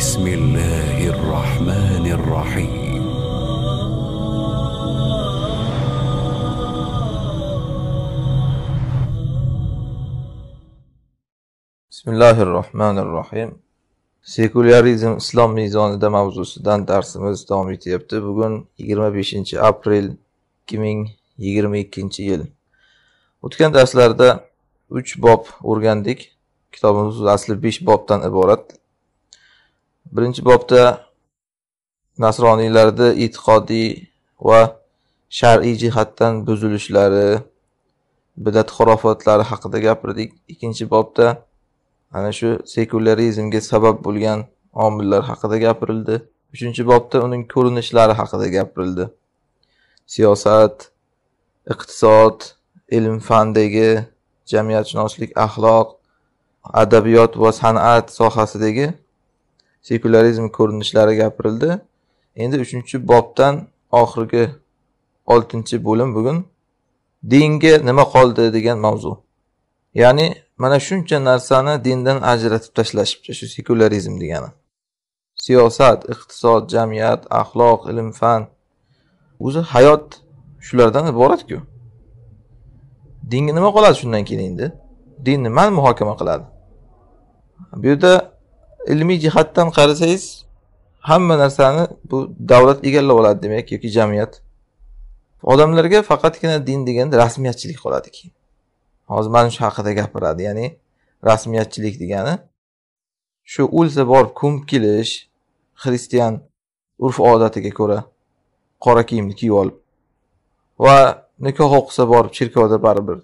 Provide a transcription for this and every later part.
بسم الله الرحمن الرحيم بسم الله الرحمن الرحيم sekuliarizm islom mezonida mavzusidan darsimiz davom etyapti bugun 25 aprel 2022 yil o'tgan darslarda 3 bob o'rgandik kitobimiz asli 5 bobdan iborat birinchi bobda nasroniylarda e'tiqodiy va shar'iy jihatdan buzilishlari bidat xurofatlari haqida gapirdik ikkinchi bobda ana shu sekularizmga sabab bo'lgan omillar haqida gapirildi uchinchi bobda uning ko'rinishlari haqida gapirildi siyosat iqtisod ilm fandagi jamiyatshunoslik axloq adabiyot va san'at sohasidagi sekularizm ko'rinishlari gapirildi endi uchinchi bobdan oxirgi oltinchi bo'lim bugun dinga nima qoldi degan mavzu ya'ni mana shuncha narsani dindan ajratib tashlashibdi shu sekularizm degani siyosat iqtisod jamiyat axloq ilm fan o'zi hayot shulardan iboratku dinga nima qoladi shundan keyin endi din nimani muhokama qiladi bu yerda ilmiy jihatdan qarasangiz hamma narsani bu davlat egallab oladi demak yoki jamiyat odamlarga faqatgina din deganda rasmiyatchilik qoladi keyin hozir mana shu haqida gapiradi ya'ni rasmiyatchilik degani shu o'lsa borib ko'mib kelish xristian urf odatiga ko'ra qora kiyimni kiyib olib va nikoh o'qisa borib cherkovda baribir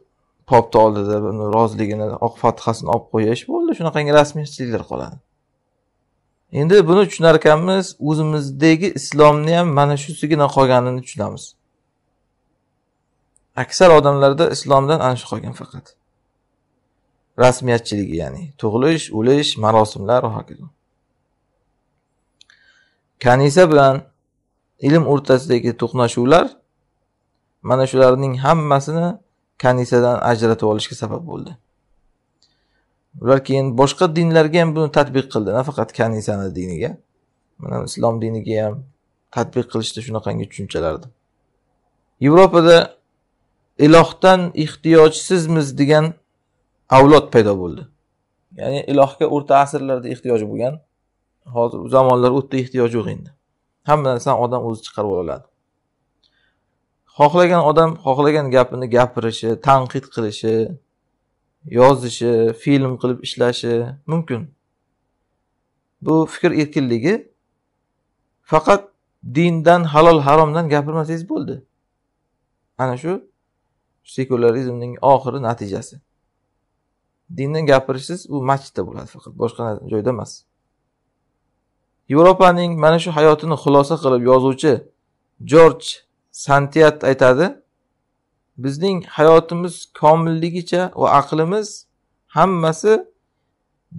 popni oldida buni roziligini oq fathasini olib qo'yish bo'ldi shunaqangi rasmiyatchiliklar qoladi endi buni tushunar ekanmiz o'zimizdagi islomni ham mana shusigina qolganini tushunamiz aksar odamlarda islomdan ana shu qolgan faqat rasmiyatchiligi ya'ni tug'ilish o'lish marosimlar va hokazo kanisa bilan ilm o'rtasidagi to'qnashuvlar mana shularning hammasini kanisadan ajratib olishga sabab bo'ldi ular keyin boshqa dinlarga ham buni tadbiq qildi nafaqat kanisani diniga mana islom diniga ham tadbiq qilishdi shunaqangi tushunchalarni yevropada ilohdan ehtiyojsizmiz degan avlod paydo bo'ldi ya'ni ilohga o'rta asrlarda ehtiyoj bo'lgan hozir zamonlar o'ta ehtiyoj yo'q endi hamma narsani odam o'zi chiqarib ola oladi xohlagan odam xohlagan gapini gapirishi tanqid qilishi yozishi film qilib ishlashi mumkin bu fikr erkinligi faqat dindan halol haromdan gapirmasangiz bo'ldi ana shu sekularizmning oxiri natijasi dindan gapirishsiz u masjidda bo'ladi faqat boshqa joyda emas yevropaning mana shu hayotini xulosa qilib yozuvchi jorj santiyat aytadi bizning hayotimiz komilligicha va aqlimiz hammasi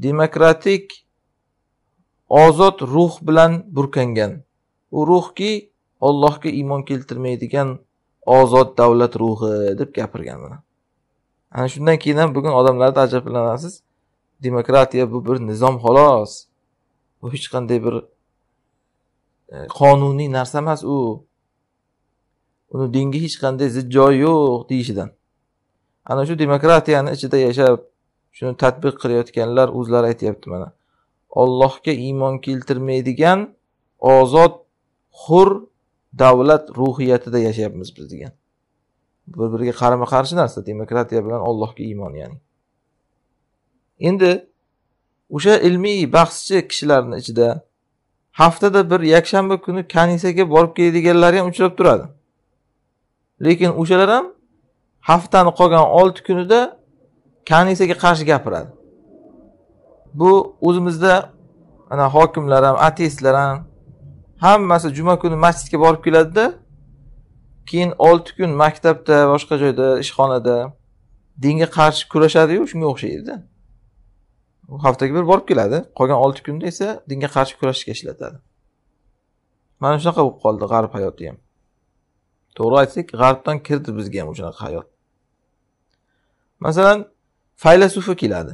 demokratik ozod ruh bilan burkangan u ruhki ollohga iymon keltirmaydigan ozod davlat ruhi deb gapirgan ana ana shundan keyin ham bugun odamlarda ajablanasiz demokratiya bu bir nizom xolos bu hech qanday bir e, qonuniy narsa emas u uni dinga hech qanday zid joyi yo'q deyishidan ana shu demokratiyani ichida yashab shuni tadbiq qilayotganlar o'zlari aytyapti mana ollohga iymon keltirmaydigan ozod hur davlat ruhiyatida yashayapmiz biz degan bir biriga qarama qarshi narsa demokratiya bilan ollohga iymon ya'ni endi o'sha ilmiy bahschi kishilarni ichida haftada bir yakshanba kuni kanisaga borib keladiganlar ham uchrab turadi lekin o'shalar ham haftani qolgan olti kunida kanisaga qarshi gapiradi bu o'zimizda ana hokimlar ham ateistlar ham hammasi juma kuni masjidga borib keladida keyin olti kun maktabda boshqa joyda ishxonada dinga qarshi kurashadiyu shunga o'xshaydida u haftaga bir borib keladi qolgan olti kunda esa dinga qarshi kurashishga ishlatadi mana shunaqa bo'lib qoldi g'arb hayoti ham to'g'ri aytsak g'arbdan kirdi bizga ham o'shanaqa hayot masalan faylasufi keladi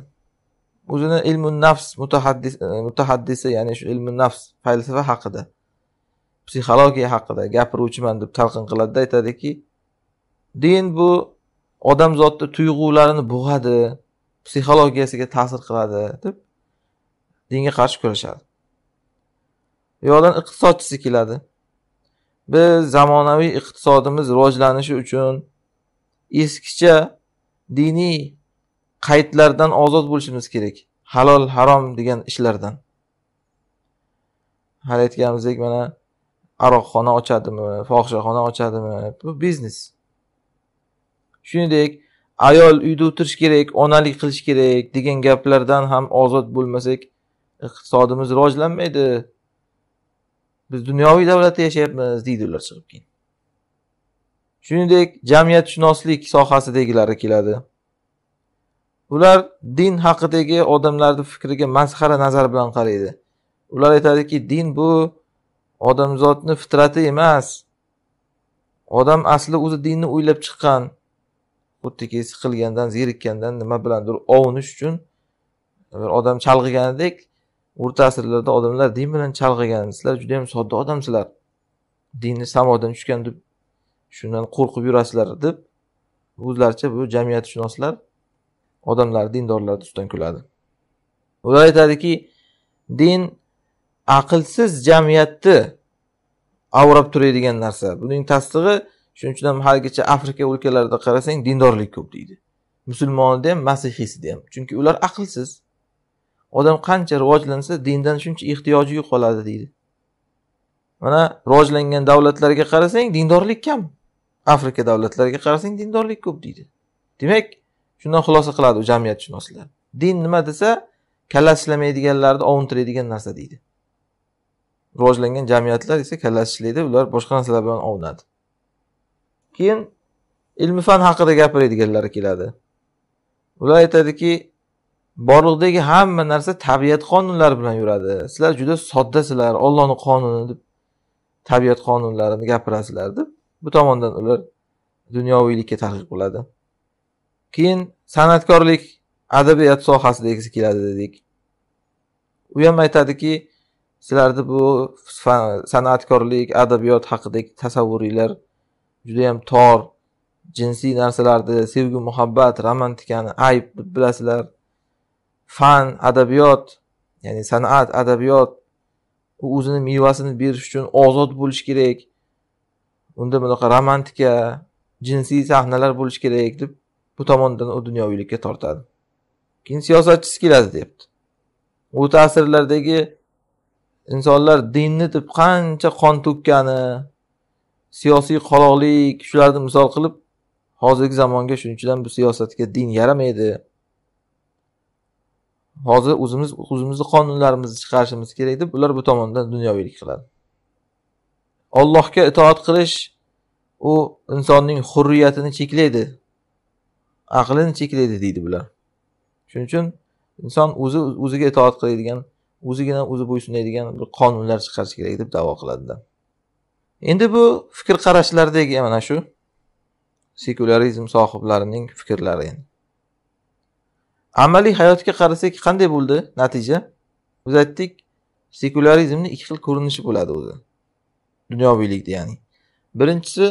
o'zini ilmi nafs mutahaddis e, mutahaddisi ya'ni shu ilmi nafs falsafa haqida psixologiya haqida gapiruvchiman deb talqin qiladida aytadiki din bu odamzodni tuyg'ularini bo'g'adi psixologiyasiga ta'sir qiladi deb dinga qarshi kurashadi bu yoqdan iqtisodchisi keladi biz zamonaviy iqtisodimiz rivojlanishi uchun eskicha diniy qaydlardan ozod bo'lishimiz kerak halol harom degan ishlardan hali aytganimizdek mana aroqxona ochadimi fohishaxona ochadimi bu biznes shuningdek ayol uyda o'tirishi kerak onalik qilish kerak degan gaplardan ham ozod bo'lmasak iqtisodimiz rivojlanmaydi biz dunyoviy davlatda yashayapmiz deydi ular chiqib keyin shuningdek jamiyatshunoslik sohasidagilari keladi ular din haqidagi odamlarni fikriga masxara nazar bilan qaraydi ular aytadiki din bu odamzodni fitrati emas odam asli o'zi dinni o'ylab chiqqan xuddiki siqilgandan zerikkandan nima bilandir ovunish uchun bir odam chalg'iganidek o'rta asrlarda odamlar din bilan chalg'igan sizlar juda yam sodda odamsizlar dinni samodan tushgan deb shundan qo'rqib yurasizlar deb o'zlaricha bu jamiyatshunoslar odamlar dindorlarni ustidan kuladi ular aytadiki din aqlsiz jamiyatni avrab turadigan narsa buning tasdig'i shuning uchun ham haligacha afrika o'lkalarida qarasang dindorlik ko'p deydi musulmonida ham masihiysida ham chunki ular aqlsiz odam qancha rivojlansa dindan shuncha ehtiyoji yo'qoladi deydi mana rivojlangan davlatlarga qarasang dindorlik kam afrika davlatlariga qarasang dindorlik ko'p deydi demak shundan xulosa qiladi u jamiyatshunoslar din nima desa kallasi ishlamaydiganlarni ovuntiradigan narsa deydi rivojlangan jamiyatlar esa kallasi ishlaydi ular boshqa narsalar bilan ovunadi keyin ilmi fan haqida gapiradiganlar keladi ular aytadiki borliqdagi hamma narsa tabiat qonunlari bilan yuradi sizlar juda soddasizlar ollohni qonuni deb tabiat qonunlarini gapirasizlar deb bu tomondan ular dunyoviylikka targ'ib qiladi keyin san'atkorlik adabiyot sohasidagisi keladi dedik u ham aytadiki sizlarni bu san'atkorlik adabiyot haqidagi tasavvuringlar judayam tor jinsiy narsalarni sevgi muhabbat romantikani ayb deb bilasizlar fan adabiyot ya'ni san'at adabiyot u o'zini mevasini berish uchun ozod bo'lishi kerak unda bunaqa romantika jinsiy sahnalar bo'lishi kerak deb bu tomondan u dunyoviylikka tortadi keyin siyosatchisi keladi deyapti o'ta asrlardagi insonlar dinni deb qancha qon to'kkani siyosiy qoloqlik shularni misol qilib hozirgi zamonga shuning uchun bu siyosatga din yaramaydi hozir o'zimiz o'zimizni qonunlarimizni chiqarishimiz kerak deb ular bu tomondan dunyoviylik qiladi allohga itoat qilish u insonning hurriyatini cheklaydi aqlini cheklaydi deydi bular shuning uchun inson o'zi o'ziga itoat qiladigan o'zigina o'zi bo'ysunadigan bir qonunlar chiqarish kerak deb davo qiladilar endi bu fikr qarashlardagi mana shu sekularizm sohiblarining fikrlari endi amaliy hayotga qarasak qanday bo'ldi natija biz aytdik sekularizmni ikki xil ko'rinishi bo'ladi o'zi dunyoviylikda ya'ni birinchisi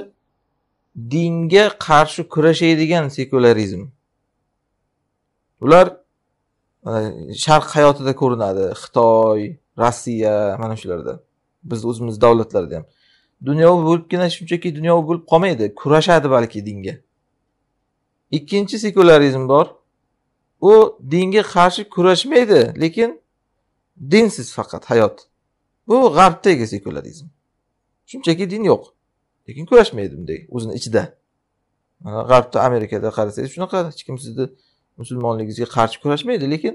dinga qarshi kurashadigan sekularizm ular sharq hayotida ko'rinadi xitoy rossiya mana shularda bizni o'zimiz davlatlarda ham dunyoviy bo'libgina shunchaki dunyoviy bo'lib qolmaydi kurashadi balki dinga ikkinchi sekularizm bor u dinga qarshi kurashmaydi lekin dinsiz faqat hayot bu g'arbdagi sekularizm shunchaki din yo'q lekin kurashmaydi bunday o'zini ichida g'arbda amerikada qarasangiz shunaqa hech kim sizni musulmonligingizga qarshi kurashmaydi lekin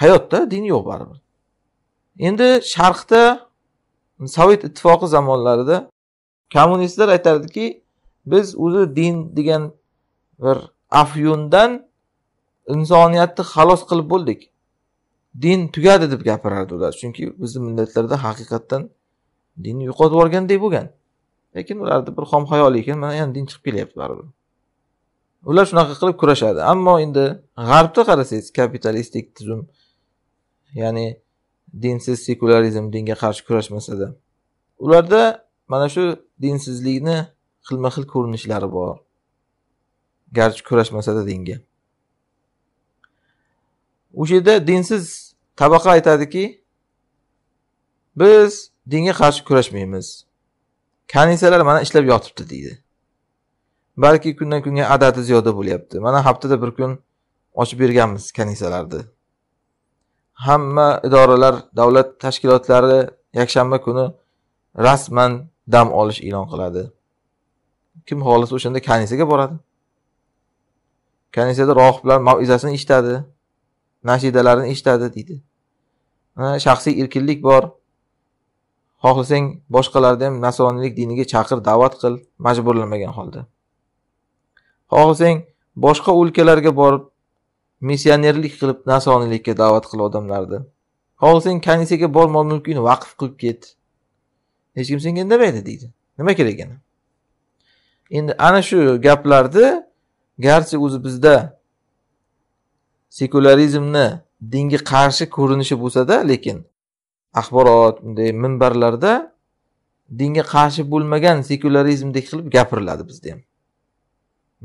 hayotda din yo'q baribir endi sharqda sovet ittifoqi zamonlarida kommunistlar aytardiki biz o'zi din degan bir afyundan insoniyatni xalos qilib bo'ldik din tugadi deb gapirardi ular chunki bizni millatlarda haqiqatdan dinni yo'qotib yuborganday bo'lgan lekin ularni bir xom xayol ekan mana yana din chiqib kelyapti baribir ular shunaqa qilib kurashadi ammo endi g'arbda qarasangiz kapitalistik tuzum ya'ni dinsiz sekularizm dinga qarshi kurashmasada ularda mana shu dinsizlikni xilma xil ko'rinishlari bor garchi kurashmasada dinga o'sha yerda dinsiz tabaqa aytadiki biz dinga qarshi kurashmaymiz kanisalar mana ishlab yotibdi deydi balki kundan kunga adadi ziyoda bo'lyapti mana haftada bir kun ochib berganmiz kanisalarni hamma idoralar davlat tashkilotlari yakshanba kuni rasman dam olish e'lon qiladi kim xohlasa o'shanda kanisaga boradi kanisada rohiblar mavizasini eshitadi nashidalarini eshitadi deydi shaxsiy erkinlik bor xohlasang boshqalarni ham nasroniylik diniga chaqir da'vat qil majburlamagan holda xohlasang boshqa o'lkalarga borib missionerlik qilib nasroniylikka da'vat qil odamlarni xohlasang kanisaga bor mol mulkingni vaqf qilib ket hech kim senga indamaydi deydi nima kerak yana endi ana shu gaplarni garchi o'zi bizda sekularizmni dinga qarshi ko'rinishi bo'lsada lekin axborot bunday minbarlarda dinga qarshi bo'lmagan sekularizmdek qilib gapiriladi bizda ham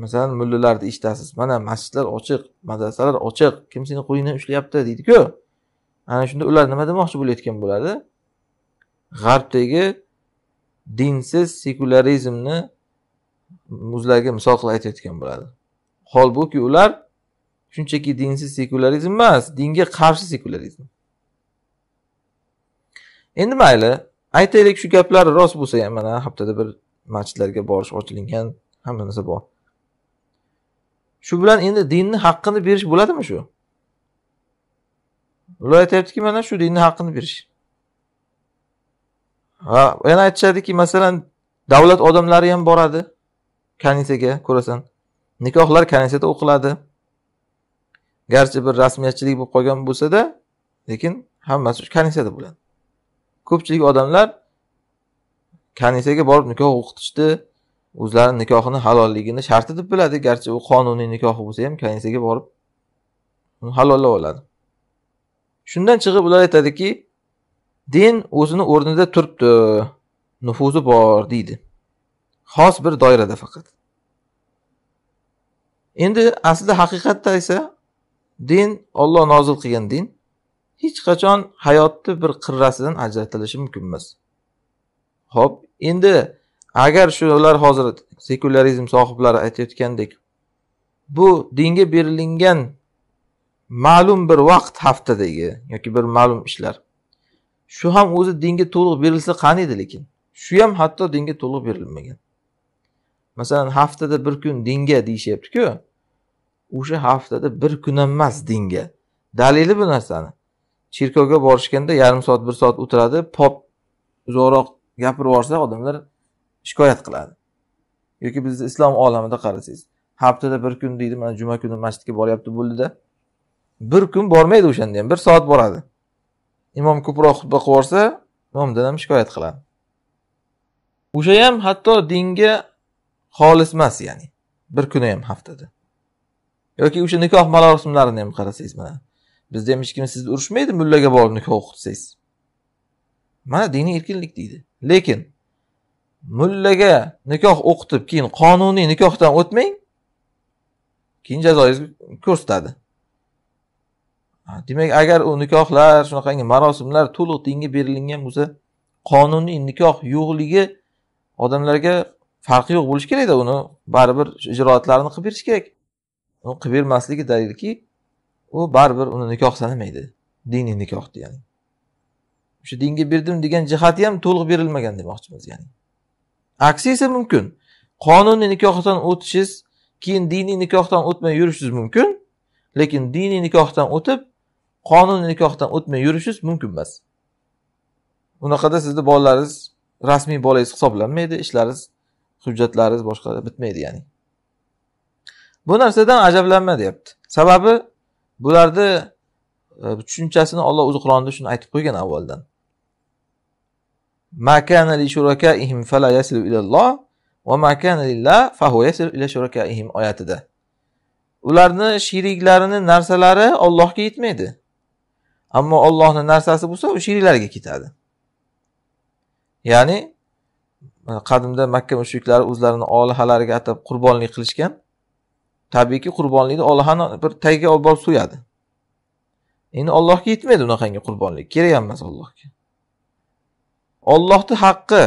masalan mullalarni eshitasiz mana masjidlar ochiq madrasalar ochiq kim seni qo'lingdan ushlayapti deydiku ana shunda ular nima demoqchi bo'layotgan bo'ladi g'arbdagi dinsiz sekularizmni o'zlariga misol qilib aytayotgan bo'ladi holbuki ular shunchaki dinsiz sekularizm emas dinga qarshi sekularizm endi mayli aytaylik shu gaplar rost bo'lsa ham mana haftada bir masjidlarga borish ochilingan hamma narsa bor shu bilan endi dinni haqqini berish bo'ladimi shu ular aytyaptiki mana shu dinni haqqini berish ha yana aytishadiki masalan davlat odamlari ham boradi kanisaga ko'rasan nikohlar kanisada o'qiladi garchi bir rasmiyatchilik bo'lib qolgan bo'lsada lekin hammasi kanisada bo'ladi ko'pchilik odamlar kanisaga borib nikoh o'qitishni o'zlarini nikohini halolligini sharti deb biladi garchi u qonuniy nikohi bo'lsa ham kanisaga borib uni halollab oladi shundan chiqib ular aytadiki din o'zini o'rnida turibdi nufuzi bor deydi xos bir doirada faqat endi aslida haqiqatda esa din Alloh nozil qilgan din hech qachon hayotni bir qirrasidan ajratilishi mumkin emas ho'p endi agar shular hozir sekularizm sohiblari aytayotgandek bu dinga berilingan ma'lum bir vaqt haftadagi yoki bir ma'lum ishlar shu ham o'zi dinga to'liq berilsa qani edi lekin shu ham hatto dinga to'liq berilmagan masalan haftada bir kun dinga deyishyaptiku o'sha haftada bir kun ham emas dinga dalili bu narsani cherkovga borishganda yarim soat bir soat o'tiradi pop uzoqroq gapirib yuborsa odamlar shikoyat qiladi yoki bizni islom olamida qarasangiz haftada bir kun deydi mana juma kuni masjidga boryapti bo'ldida bir kun bormaydi o'shanda ham bir soat boradi imom ko'proq xutba qilib yuborsa imomdan ham shikoyat qiladi o'sha ham hatto dinga xolis emas ya'ni bir kuni ham haftada yoki o'sha nikoh marosimlarini ham qarasangiz mana bizda ham hech kim sizni urishmaydi mullaga borib nikoh o'qitsangiz mana diniy erkinlik deydi lekin mullaga nikoh o'qitib keyin qonuniy nikohdan o'tmang keyin jazoingizni ko'rsatadi demak agar u nikohlar shunaqangi marosimlar to'liq dinga berilgan bo'lsa qonuniy nikoh yo'qligi odamlarga farqi yo'q bo'lishi kerakda uni baribir ijroatlarini qilib berish kerak uni qilib bermasligi dalilki u baribir uni nikoh sanamaydi diniy nikoh ya'ni o'sha dinga berdim degan jihati ham to'liq berilmagan demoqchimiz ya'ni aksi esa mumkin qonuniy nikohdan o'tishingiz keyin diniy nikohdan o'tmay yurishingiz mumkin lekin diniy nikohdan o'tib qonuniy nikohdan o'tmay yurishingiz mumkin emas unaqada sizni bolalaringiz rasmiy bolangiz hisoblanmaydi ishlaringiz hujjatlaringiz boshqa bitmaydi ya'ni bu narsadan ajablanma deyapti sababi bularni e, tushunchasini olloh o'zi qur'onda shuni aytib qo'ygan avvaldan ma kana va ma kana ila oyatida ularni sheriklarini narsalari ollohga yetmaydi ammo ollohni narsasi bo'lsa u sheriklariga ketadi ya'ni qadimda makka mushriklari o'zlarini olihalariga atab qurbonlik qilishgan tabiiyki qurbonlikni ollohni bir tagiga olib borib so'yadi endi ollohga yetmaydi unaqangi qurbonlik kerak ham emas ollohga ollohni haqqi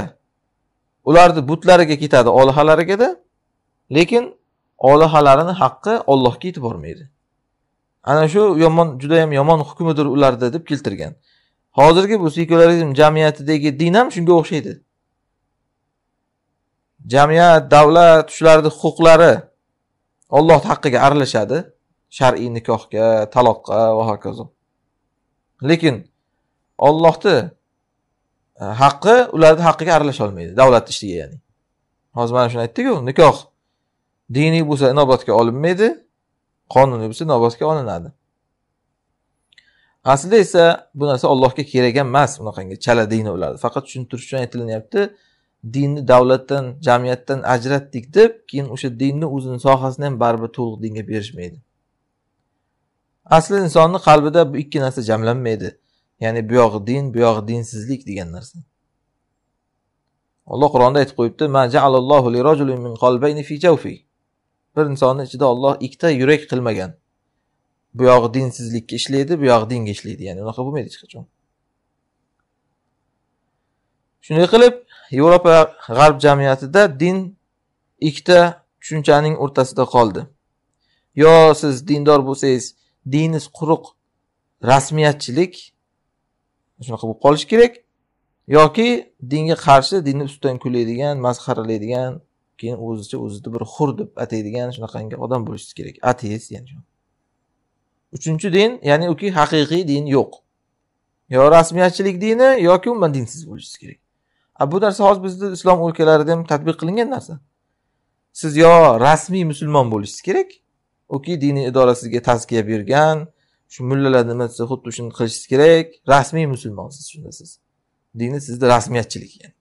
ularni butlariga ketadi olihalarigada lekin olihalarini haqqi ollohga yetib bormaydi ana shu yomon judayam yomon hukmidir ularda deb keltirgan hozirgi bu sekularizm jamiyatidagi din ham shunga o'xshaydi jamiyat davlat shularni huquqlari Alloh haqqiga aralashadi shar'iy nikohga, taloqqa va hokazo. Lekin ollohni e, haqqi ularni haqqiga aralasha olmaydi, davlat ishiga ya'ni. Hozir mana shuni aytdik-ku, nikoh diniy bo'lsa inobatga olinmaydi, qonuniy bo'lsa inobatga olinadi. Aslida esa bu narsa Allohga kerak emas, unaqangi chala dini ularni. Faqat tushuntirish uchun aytilinyapti. dinni davlatdan jamiyatdan ajratdik deb keyin o'sha dinni o'zini sohasini ham baribir to'liq dinga berishmaydi asli insonni qalbida bu ikki narsa jamlanmaydi ya'ni buyog'i din buyog'i dinsizlik degan narsa alloh qur'onda aytib qo'yibdi bir insonni ichida olloh ikkita yurak qilmagan buyog'i dinsizlikka ishlaydi buyog'i dinga ishlaydi ya'ni unaqa bo'lmaydi hech qachon shunday qilib yevropa g'arb jamiyatida din ikkita tushunchaning o'rtasida qoldi yo siz dindor bo'lsangiz diningiz quruq rasmiyatchilik shunaqa bo'lib qolishi kerak yoki dinga qarshi dinni ustidan kulaydigan masxaralaydigan keyin o'zicha o'zini bir hur deb ataydigan shunaqangi odam bo'lishingiz kerak ateist ya'ni uchinchi din ya'ni uki haqiqiy din yo'q yo rasmiyatchilik dini yoki umuman dinsiz bo'lishingiz kerak bu narsa hozir bizni islom o'lkalarida ham tadbiq qilingan narsa siz yo rasmiy musulmon bo'lishingiz kerak yoki diniy idora sizga tazkiya bergan shu mullalar nima desa xuddi shuni qilishingiz kerak rasmiy musulmonsiz shunda siz dini sizni rasmiyatchilik yani.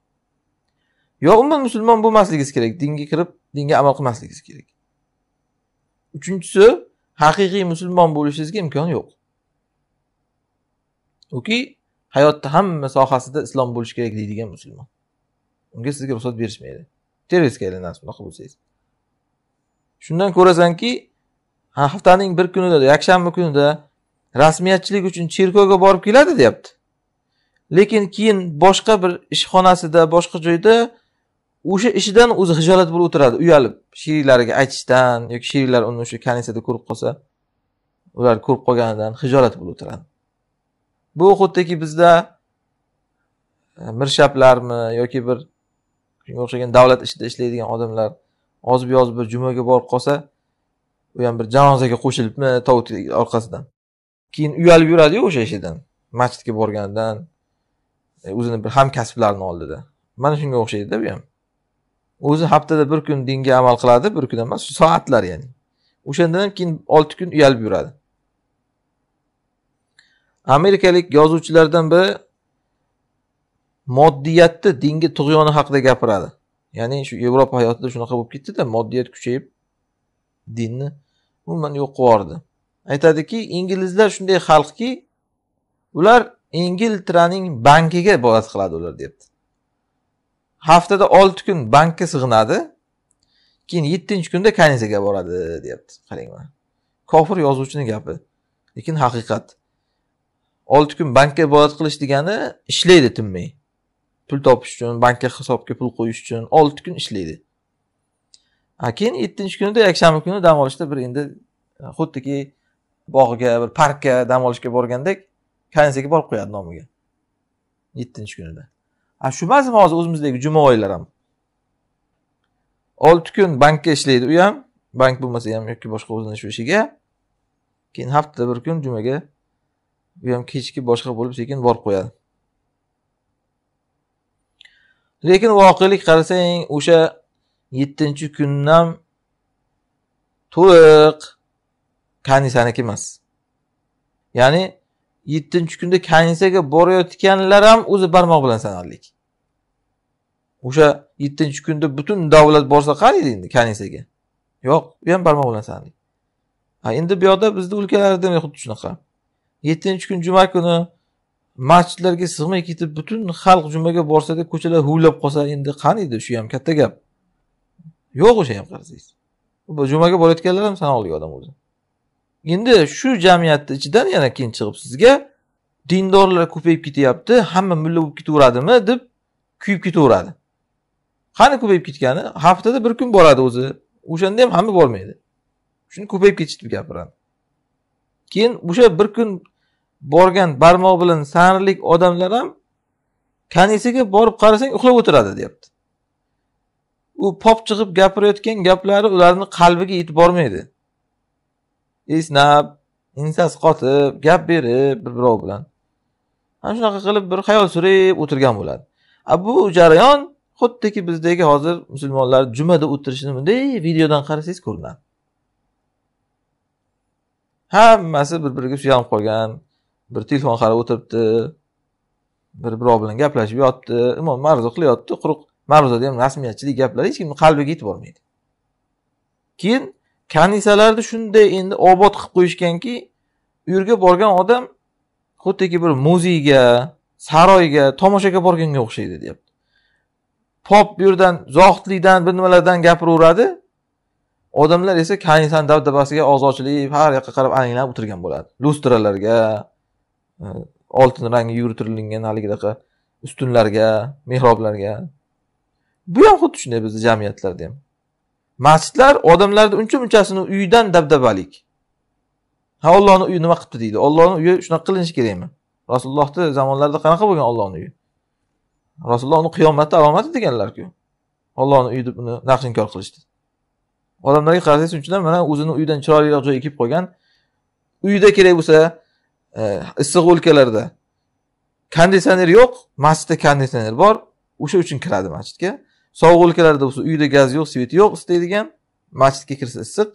yo umuman musulmon bo'lmasligingiz kerak dinga kirib dinga amal qilmasligingiz kerak uchinchisi haqiqiy musulmon bo'lishingizga imkon yo'q yoki hayotni hamma sohasida islom bo'lishi kerak deydigan musulmon unga sizga ruxsat berishmaydi terroristga aylanasiz bunaqa bo'lsangiz shundan ko'rasanki ha haftaning bir kunida yakshanba kunida rasmiyatchilik uchun cherkovga borib keladi deyapti lekin keyin boshqa bir ishxonasida boshqa joyda o'sha ishidan o'zi hijolat bo'lib o'tiradi uyalib sheriklariga aytishdan yoki sheriklar uni o'sha kanisada ko'rib qolsa ular ko'rib qolganidan hijolat bo'lib o'tiradi bu xuddiki bizda e, mirshablarmi yoki bir shunga o'xshagan davlat ishida ishlaydigan odamlar ozib yozib bir jumaga borib qolsa u ham bir janozaga qo'shilibmi tovut orqasidan keyin uyalib yuradiyu o'sha ishidan masjidga borganidan e, o'zini bir hamkasblarini oldida mana shunga o'xshaydida bu ham o'zi haftada bir kun dinga amal qiladi bir kun emas soatlar ya'ni o'shandan ham keyin olti kun uyalib yuradi amerikalik yozuvchilardan biri moddiyatni dinga tug'yoni haqida gapiradi ya'ni shu yevropa hayotida shunaqa bo'lib ketdida moddiyat kuchayib dinni umuman qilib yubordi aytadiki inglizlar shunday xalqki ular ingiltraning bankiga ibodat qiladi ular deyapti haftada olti kun bankka sig'inadi keyin yettinchi kunda kanizaga boradi deyapti qarang mana kofir yozuvchini gapi lekin haqiqat olti kun bankka ibodat qilish degani ishlaydi tinmay pul topish uchun bankka hisobga pul qo'yish uchun olti kun ishlaydi a keyin yettinchi kunida yakshanba kuni dam olishda bir endi e, xuddiki bog'ga bir parkka dam olishga borgandek konsega borib qo'yadi nomiga yettinchi kunida a shu emasmi hozir o'zimizdagi juma oylar ham olti kun bankka ishlaydi u ham bank bo'lmasa ham yoki boshqa o'zini shu ishiga keyin haftada bir kun jumaga u ham kechki boshqa bo'lib sekin borib qo'yadi lekin voqelik qarasang o'sha yettinchi ham to'liq kanisaniki emas ya'ni yettinchi kunda kanisaga borayotganlar ham o'zi barmoq bilan sanarlik o'sha yettinchi kunda butun davlat borsa qaraydi endi kanisaga yo'q u ham barmoq bilan sanarlik endi bu yoqda bizni o'lkalarda ham xuddi shunaqa yettinchi kun juma kuni masjidlarga sig'may ketib butun xalq jumaga borsada ko'chalar huvlab qolsa endi qaniydi shu ham katta gap yo'q o'sha ham qarasangiz jumaga borayotganlar ham sanoqli odam o'zi endi shu jamiyatni ichidan yana keyin chiqib sizga dindorlar ko'payib ketyapti hamma mulla bo'lib ketaveradimi deb kuyib ketaveradi qani ko'payib ketgani haftada bir kun boradi o'zi o'shanda ham hamma bormaydi shuni ko'payib deb gapiradi keyin o'sha bir kun borgan barmoq bilan sanirlik odamlar ham kanisaga borib qarasang uxlab o'tiradi deyapti u pop chiqib gapirayotgan gaplari ularni qalbiga yetib bormaydi esnab ensasi qotib gap berib bir birov bilan ana shunaqa qilib bir xayol surib o'tirgan bo'ladi bu jarayon xuddiki bizdagi hozir musulmonlar jumada o'tirishini bunday videodan qarasangiz ko'rinadi hammasi bir biriga suyanib qolgan bir telefon qarab o'tiribdi bir birov bilan gaplashib yotdi imom ma'ruza qilyapti quruq ma'ruzada ham rasmiyatchilik gaplari hech kimni qalbiga yetib bormaydi keyin kanisalarni shunday endi obod qilib qo'yishganki u yerga borgan odam xuddiki bir muzeyga saroyga tomoshaga borganga o'xshaydi deyapti pop bu yerdan zohidlikdan bir nimalardan gapiraveradi odamlar esa kanisani dabdabasiga og'zi ochilib har yoqqa qarab anglanib o'tirgan bo'ladi lustralarga oltin rangi yuritilingan haligidaqa ustunlarga mehroblarga bu ham xuddi shunday bizni jamiyatlarda ham masjidlar odamlarni uncha munchasini uyidan dabdabalik ha ollohni uyi nima qilibdi deydi ollohni uyi shunaqa qilinishi kerakmi rasulullohni zamonlarida qanaqa bo'lgan ollohni uyi rasululloh uni qiyomatni alomati deganlarku ollohni uyi deb uni naqshinkor inkor qilishdi odamlarga qarasangiz shunchadan mana o'zini uyidan chiroyliroq joyga kelib qo'ygan uyida kerak bo'lsa issiq o'lkalarda konditsioner yo'q masjidda konditsioner bor o'sha uchun kiradi masjidga sovuq o'lkalarda bo'lsa uyda gaz yo'q svet yo'q isitadigan masjidga kirsa issiq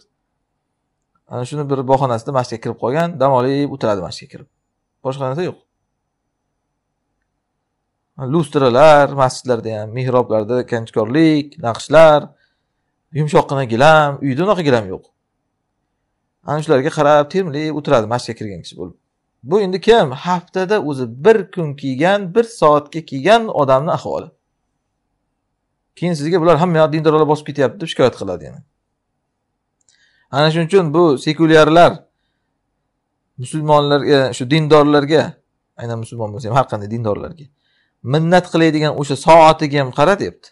ana shuni bir bahonasida masjidga kirib qolgan dam olib o'tiradi masjidga kirib boshqa narsa yo'q lustralar masjidlarda ham mehroblarda kanchkorlik naqshlar yumshoqqina gilam uyda unaqa gilam yo'q ana shularga qarab termilib o'tiradi masjidga kirgan kishi bo'lib bu endi kim haftada o'zi bir kun kiygan bir soatga kiygan odamni ahvoli keyin sizga bular hamma dindorlar bosib ketyapti deb shikoyat qiladi yana ana shuning uchun bu sekulyarlar musulmonlarga shu dindorlarga aynan musulmon bo'lsa ham har qanday dindorlarga minnat qiladigan o'sha soatiga ham deyapti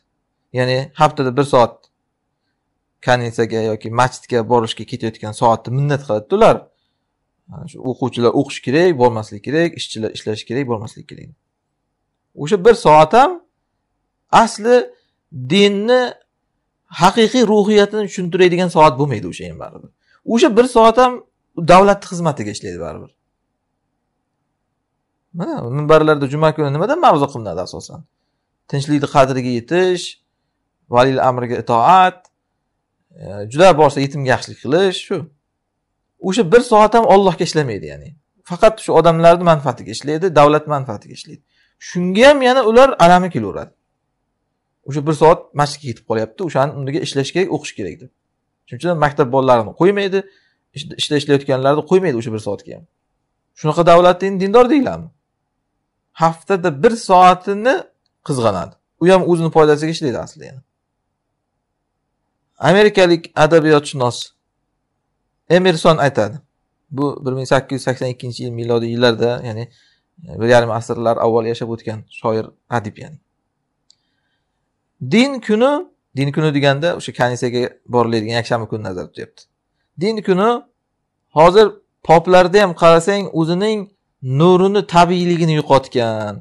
ya'ni haftada bir soat kanisaga yoki masjidga borishga ketayotgan soatni minnat qiladida ular shu o'quvchilar o'qish kerak bormaslik kerak ishchilar ishlashi kerak bormaslik kerak o'sha bir soat ham asli dinni haqiqiy ruhiyatini tushuntiradigan soat bo'lmaydi o'sha ham baribir o'sha bir soat ham davlatni xizmatiga ishlaydi baribir mana minbarlarda juma kuni nimadan mavzu qilinadi asosan tinchlikni qadriga yetish valil amriga itoat e, juda borsa yetimga yaxshilik qilish shu o'sha bir soat ham ollohga ishlamaydi ya'ni faqat shu odamlarni manfaatiga ishlaydi davlat manfaatiga ishlaydi shunga ham yana ular alami kelaveradi o'sha bir soat masjidga ketib qolyapti o'shani unga ishlash kerak o'qish kerak deb shuning uchun maktab bolalarini qo'ymaydi ishda ishlayotganlarni qo'ymaydi o'sha bir soatga ham shunaqa davlatni endi dindor deyiladimi haftada bir soatini qizg'anadi u ham o'zini foydasiga ishlaydi aslida amerikalik adabiyotshunos emerson aytadi bu bir ming sakkiz yuz sakson ikkinchi yil milodiy yillarda ya'ni e, bir yarim asrlar avval yashab o'tgan shoir adib ya'ni din kuni din kuni deganda o'sha kanisaga boriladigan yakshanba kuni nazarda tutyapti din kuni hozir poplarda ham qarasang o'zining nurini tabiiyligini yo'qotgan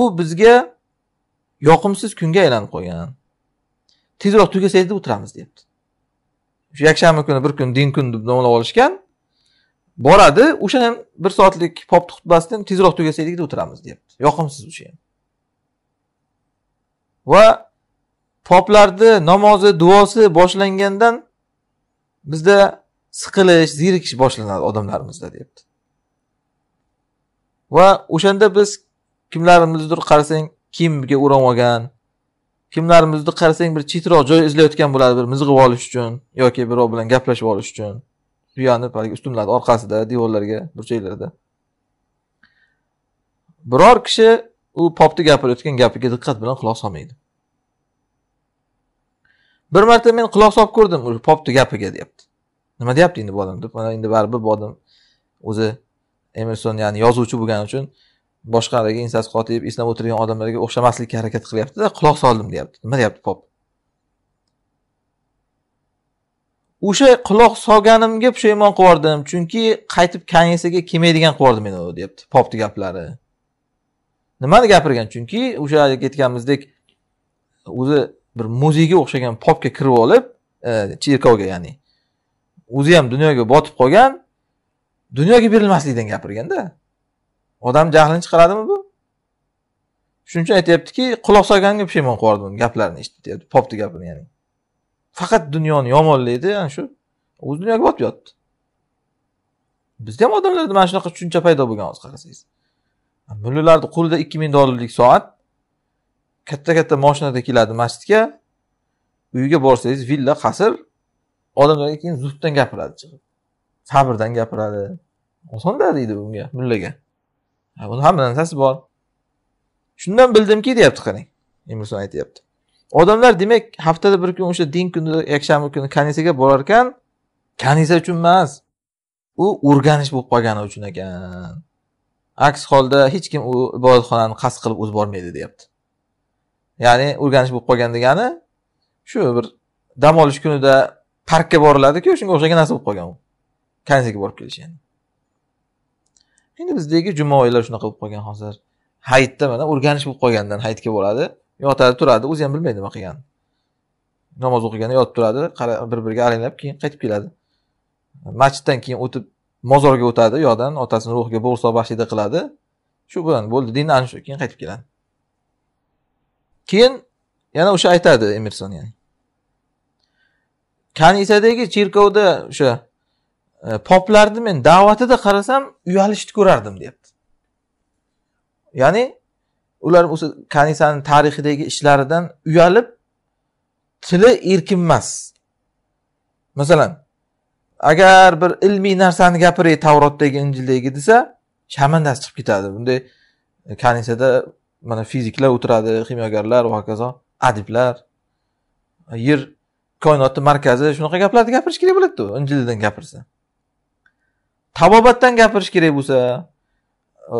u bizga yoqimsiz kunga aylanib qolgan tezroq tugasa edi o'tiramiz deyapti shu yakshanba kuni bir kun din kun deb nomlab olishgan boradi o'shani ham bir soatlik popni xutbasini tezroq tugasa deb o'tiramiz deyapti yoqimsiz o'sha ham va poplarni namozi duosi boshlangandan bizda siqilish zerikish boshlanadi odamlarimizda deyapti va o'shanda biz kimlarimizdir qarasang kiyimiga o'rab olgan kimlarimizni qarasang bir chetroq joy izlayotgan bo'ladi bir mizg'ib olish uchun yoki birov bilan gaplashib olish uchun suyanib haligi ustunlarni orqasida devorlarga burchaklarda biror kishi u popni gapirayotgan gapiga diqqat bilan quloq solmaydi bir marta men quloq solib ko'rdim u popni gapiga deyapti nima deyapti endi bu odam deb mana endi baribir bu odam o'zi emerson ya'ni yozuvchi bo'lgani uchun boshqadagi ensasi qotib esnab o'tirgan odamlarga o'xshamaslikka harakat qilyaptida quloq soldim deyapti nima deyapti pop o'sha quloq solganimga pushaymon qilib yubordim chunki qaytib kanisaga kelmaydigan qilib men deyapti popni gaplari nimani gapirgan chunki o'sha haligi aytganimizdek o'zi bir muzeyga o'xshagan popga kirib olib e, cherkovga ya'ni o'zi ham dunyoga botib qolgan dunyoga berilmaslikdan gapirganda odam jahlini chiqaradimi bu shuning uchun aytyaptiki quloq solganga pushaymon qilib buni gaplarini eshitib deyapti popni gapini ya'ni faqat dunyoni yomonlaydi ana shu o'z dunyoga botib yotdi bizda ham odamlarda mana shunaqa tushuncha paydo bo'lgan hozir qarasangiz mullalarni qo'lida ikki ming dollarlik soat katta katta moshinada keladi masjidga uyiga borsangiz villa qasr odamlarga keyin zuhddan gapiradi chiqib sabrdan gapiradi osonda deydi unga mullaga buni hamma narsasi bor shundan bildimki deyapti qarang imson aytyapti odamlar demak haftada bir kun o'sha din kuni yakshanba kuni kanisaga borar ekan kanisa uchun emas u o'rganish bo'lib qolgani uchun ekan aks holda hech kim u ibodatxonani qasd qilib o'zi bormaydi deyapti ya'ni o'rganish bo'lib qolgan degani shu bir dam olish kunida parkka boriladiku shunga o'xshagan narsa bo'lib qolgan u kanisaga borib kelish ya'ni endi bizdagi juma oylar shunaqa bo'lib qolgan hozir hayitda mana o'rganish bo'lib qolgandan hayitga boradi yotadi turadi o'zi ham bilmaydi nima qilganini namoz o'qiganda yotib turadi bir biriga alanglab keyin qaytib keladi masjiddan keyin o'tib mozorga o'tadi yodan otasini ruhiga bo'g'irsoq bashida qiladi shu bilan bo'ldi dinni ana shu keyin qaytib keladi keyin yana o'sha aytadi emerson ya'ni kanisadagi cherkovda o'sha E, poplarni men da'vatida qarasam uyalishni ko'rardim deyapti ya'ni ular o'sha kanisani tarixidagi ishlaridan uyalib tili erkin emas masalan agar bir ilmiy narsani gapiray tavrotdagi injildagi desa sharmandasi chiqib ketadi bunday e, kanisada mana fiziklar o'tiradi kimyogarlar va hokazo adiblar yer koinotni markazi shunaqa gaplarni gapirish kerak bo'ladida injildan gapirsa tabobatdan gapirish kerak bo'lsa e,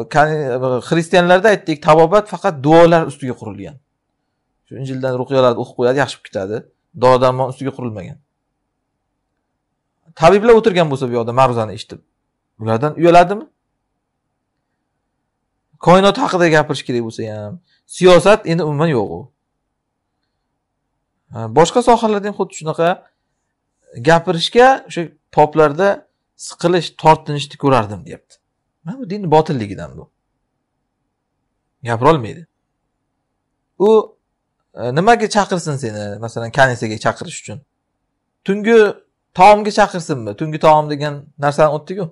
e, xristianlarda aytdik tabobat faqat duolar ustiga qurilgan shu injildan ruqiyalarni o'qib qo'yadi yaxshi bo'lib ketadi dori darmon ustiga qurilmagan tabiblar o'tirgan bo'lsa bu yoqda ma'ruzani eshitib ulardan uyaladimi koinot haqida gapirish kerak bo'lsa ham siyosat endi umuman yo'q u boshqa sohalarda ham xuddi shunaqa gapirishga o'sha poplarda siqilish tortinishni ko'rardim deyapti mana bu dinni botilligidan bu gapirolmaydi u e, nimaga chaqirsin seni masalan kanisaga chaqirish uchun tungi taomga chaqirsinmi tungi taom degan narsani o'tdiku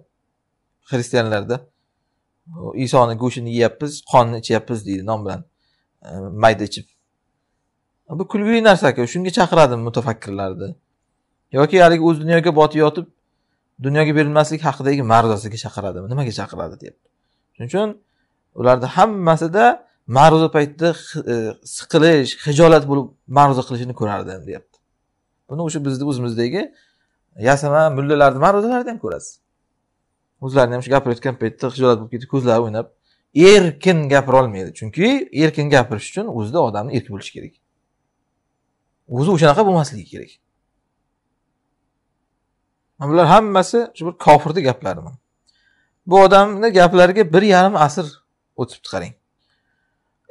xristianlarda isoni go'shtini yeyapmiz qonni ichyapmiz deydi non bilan e, mayda ichib bu kulgili narsa shunga chaqiradimi mutafakkirlarni yoki haligi o'z dunyoga botib yotib dunyoga berilmaslik haqidagi ma'ruzasiga chaqiradimi nimaga chaqiradi deyapti shuning uchun ularni hammasida ma'ruza paytida e, siqilish hijolat bo'lib ma'ruza qilishini ko'rardim deyapti buni o'sha bizni o'zimizdagi yasama mullalarni ma'ruzalarida ham ko'rasiz o'zlarini ham shu gapirayotgan paytda hijolat bo'lib ketib ko'zlari o'ynab erkin gapirolmaydi chunki erkin gapirish uchun o'zida odamni erki bo'lishi kerak o'zi o'shanaqa bo'lmasligi kerak mana bular hammasi shu bir kofirni gaplari mana bu odamni gaplariga bir yarim asr o'tibdi qarang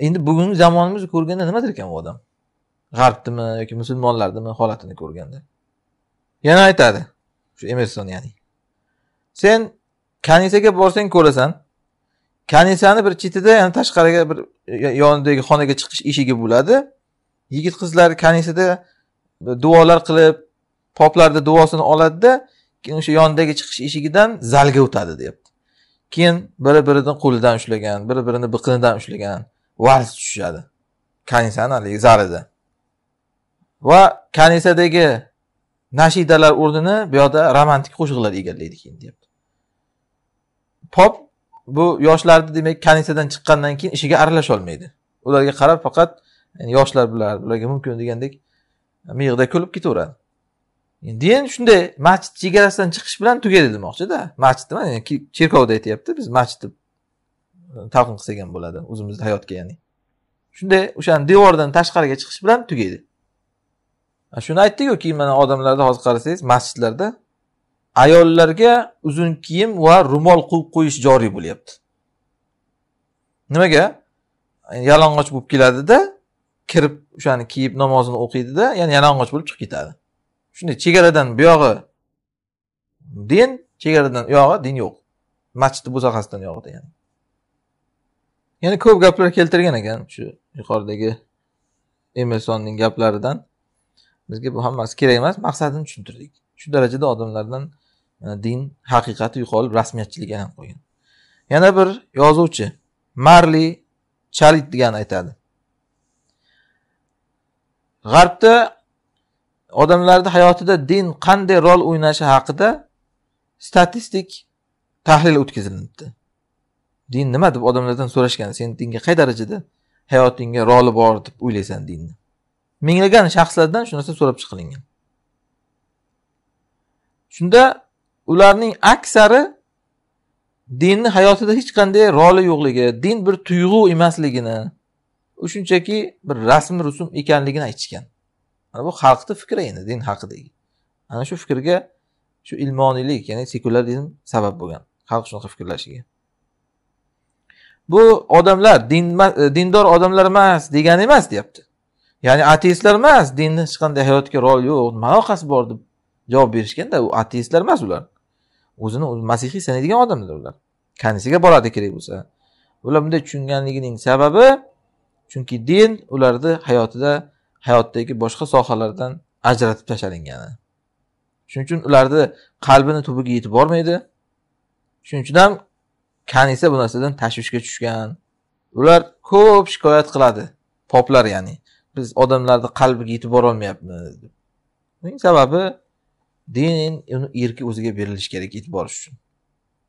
endi bugungi zamonimizni ko'rganda nima der ekan u odam g'arbnimi yoki musulmonlarnimi holatini ko'rganda yana aytadi shu emerson ya'ni sen kanisaga borsang ko'rasan kanisani bir chetida yani tashqariga bir yonidagi xonaga chiqish eshigi bo'ladi yigit qizlar kanisada duolar qilib poplarni duosini oladida keyin o'sha yonidagi chiqish eshigidan zalga o'tadi deyapti keyin biri birini qo'lidan ushlagan biri birini biqinidan ushlagan vals tushishadi kanisani haligi zalida va kanisadagi nashidalar o'rnini bu yoqda romantik qo'shiqlar egallaydi keyin deyapti pop bu yoshlarni demak kanisadan chiqqandan keyin ishiga aralasha olmaydi ularga qarab faqat yoshlar bilan ularga mumkin degandek miyig'ida kulib ketaveradi endi yani shunday masjid chegarasidan chiqish bilan tugadi demoqchida masjid mana cherkovda aytyapti biz masjid deb talqin qilsak ham bo'ladi o'zimizni hayotga ya'ni shunday o'shani devordan tashqariga chiqish bilan tugaydi shuni aytdiku keyin mana odamlarda hozir qarasangiz masjidlarda ayollarga uzun kiyim va ro'mol quvib qo'yish joriy bo'lyapti nimaga yalang'och bo'lib keladida kirib o'shani kiyib namozini o'qiydida ya'ni yalang'och bo'lib chiqib ketadi shunday chegaradan buyog'i din chegaradan uyog'i din yo'q masjidni sohasidan uyog'ida ya'ni yana ko'p gaplar keltirgan ekan shu yuqoridagi emersonning gaplaridan bizga bu hammasi kerak emas maqsadini tushuntirdik shu darajada odamlardan din haqiqati yo'qolib rasmiyatchilik aylanib qolgan yana bir yozuvchi marli chalit degani aytadi g'arbda odamlarni hayotida din qanday rol o'ynashi haqida statistik tahlil o'tkazilibdi din nima deb odamlardan so'rashgan sen dinga qay darajada hayotingga roli bor deb o'ylaysan dinni minglagan shaxslardan shu narsa so'rab chiqilingan shunda ularning aksari dinni hayotida hech qanday roli yo'qligi din bir tuyg'u emasligini shunchaki bir rasm rusum ekanligini aytishgan ana bu xalqni fikri endi din haqidagi ana shu fikrga shu ilmoniylik ya'ni sekularizm sabab bo'lgan xalq shunaqa fikrlashiga bu odamlar din e, dindor odamlar emas degani emas deyapti ya'ni ateistlar emas dinni hech qanday hayotga roli yo'q nima aloqasi bor deb javob berishganda u ateistlar emas ular o'zini masihiy sanaydigan odamlar ular kanisaga boradi kerak bo'lsa ular bunday tushunganligining sababi chunki din ularni hayotida hayotdagi boshqa sohalardan ajratib tashlangani shuning uchun ularni qalbini tubiga yetib bormaydi shuning uchun ham kanisa bu narsadan tashvishga tushgan ular ko'p shikoyat qiladi poplar ya'ni biz odamlarni qalbiga yetib borolmayapmiz deb buning sababi din uni erki o'ziga berilishi kerak yetib borish uchun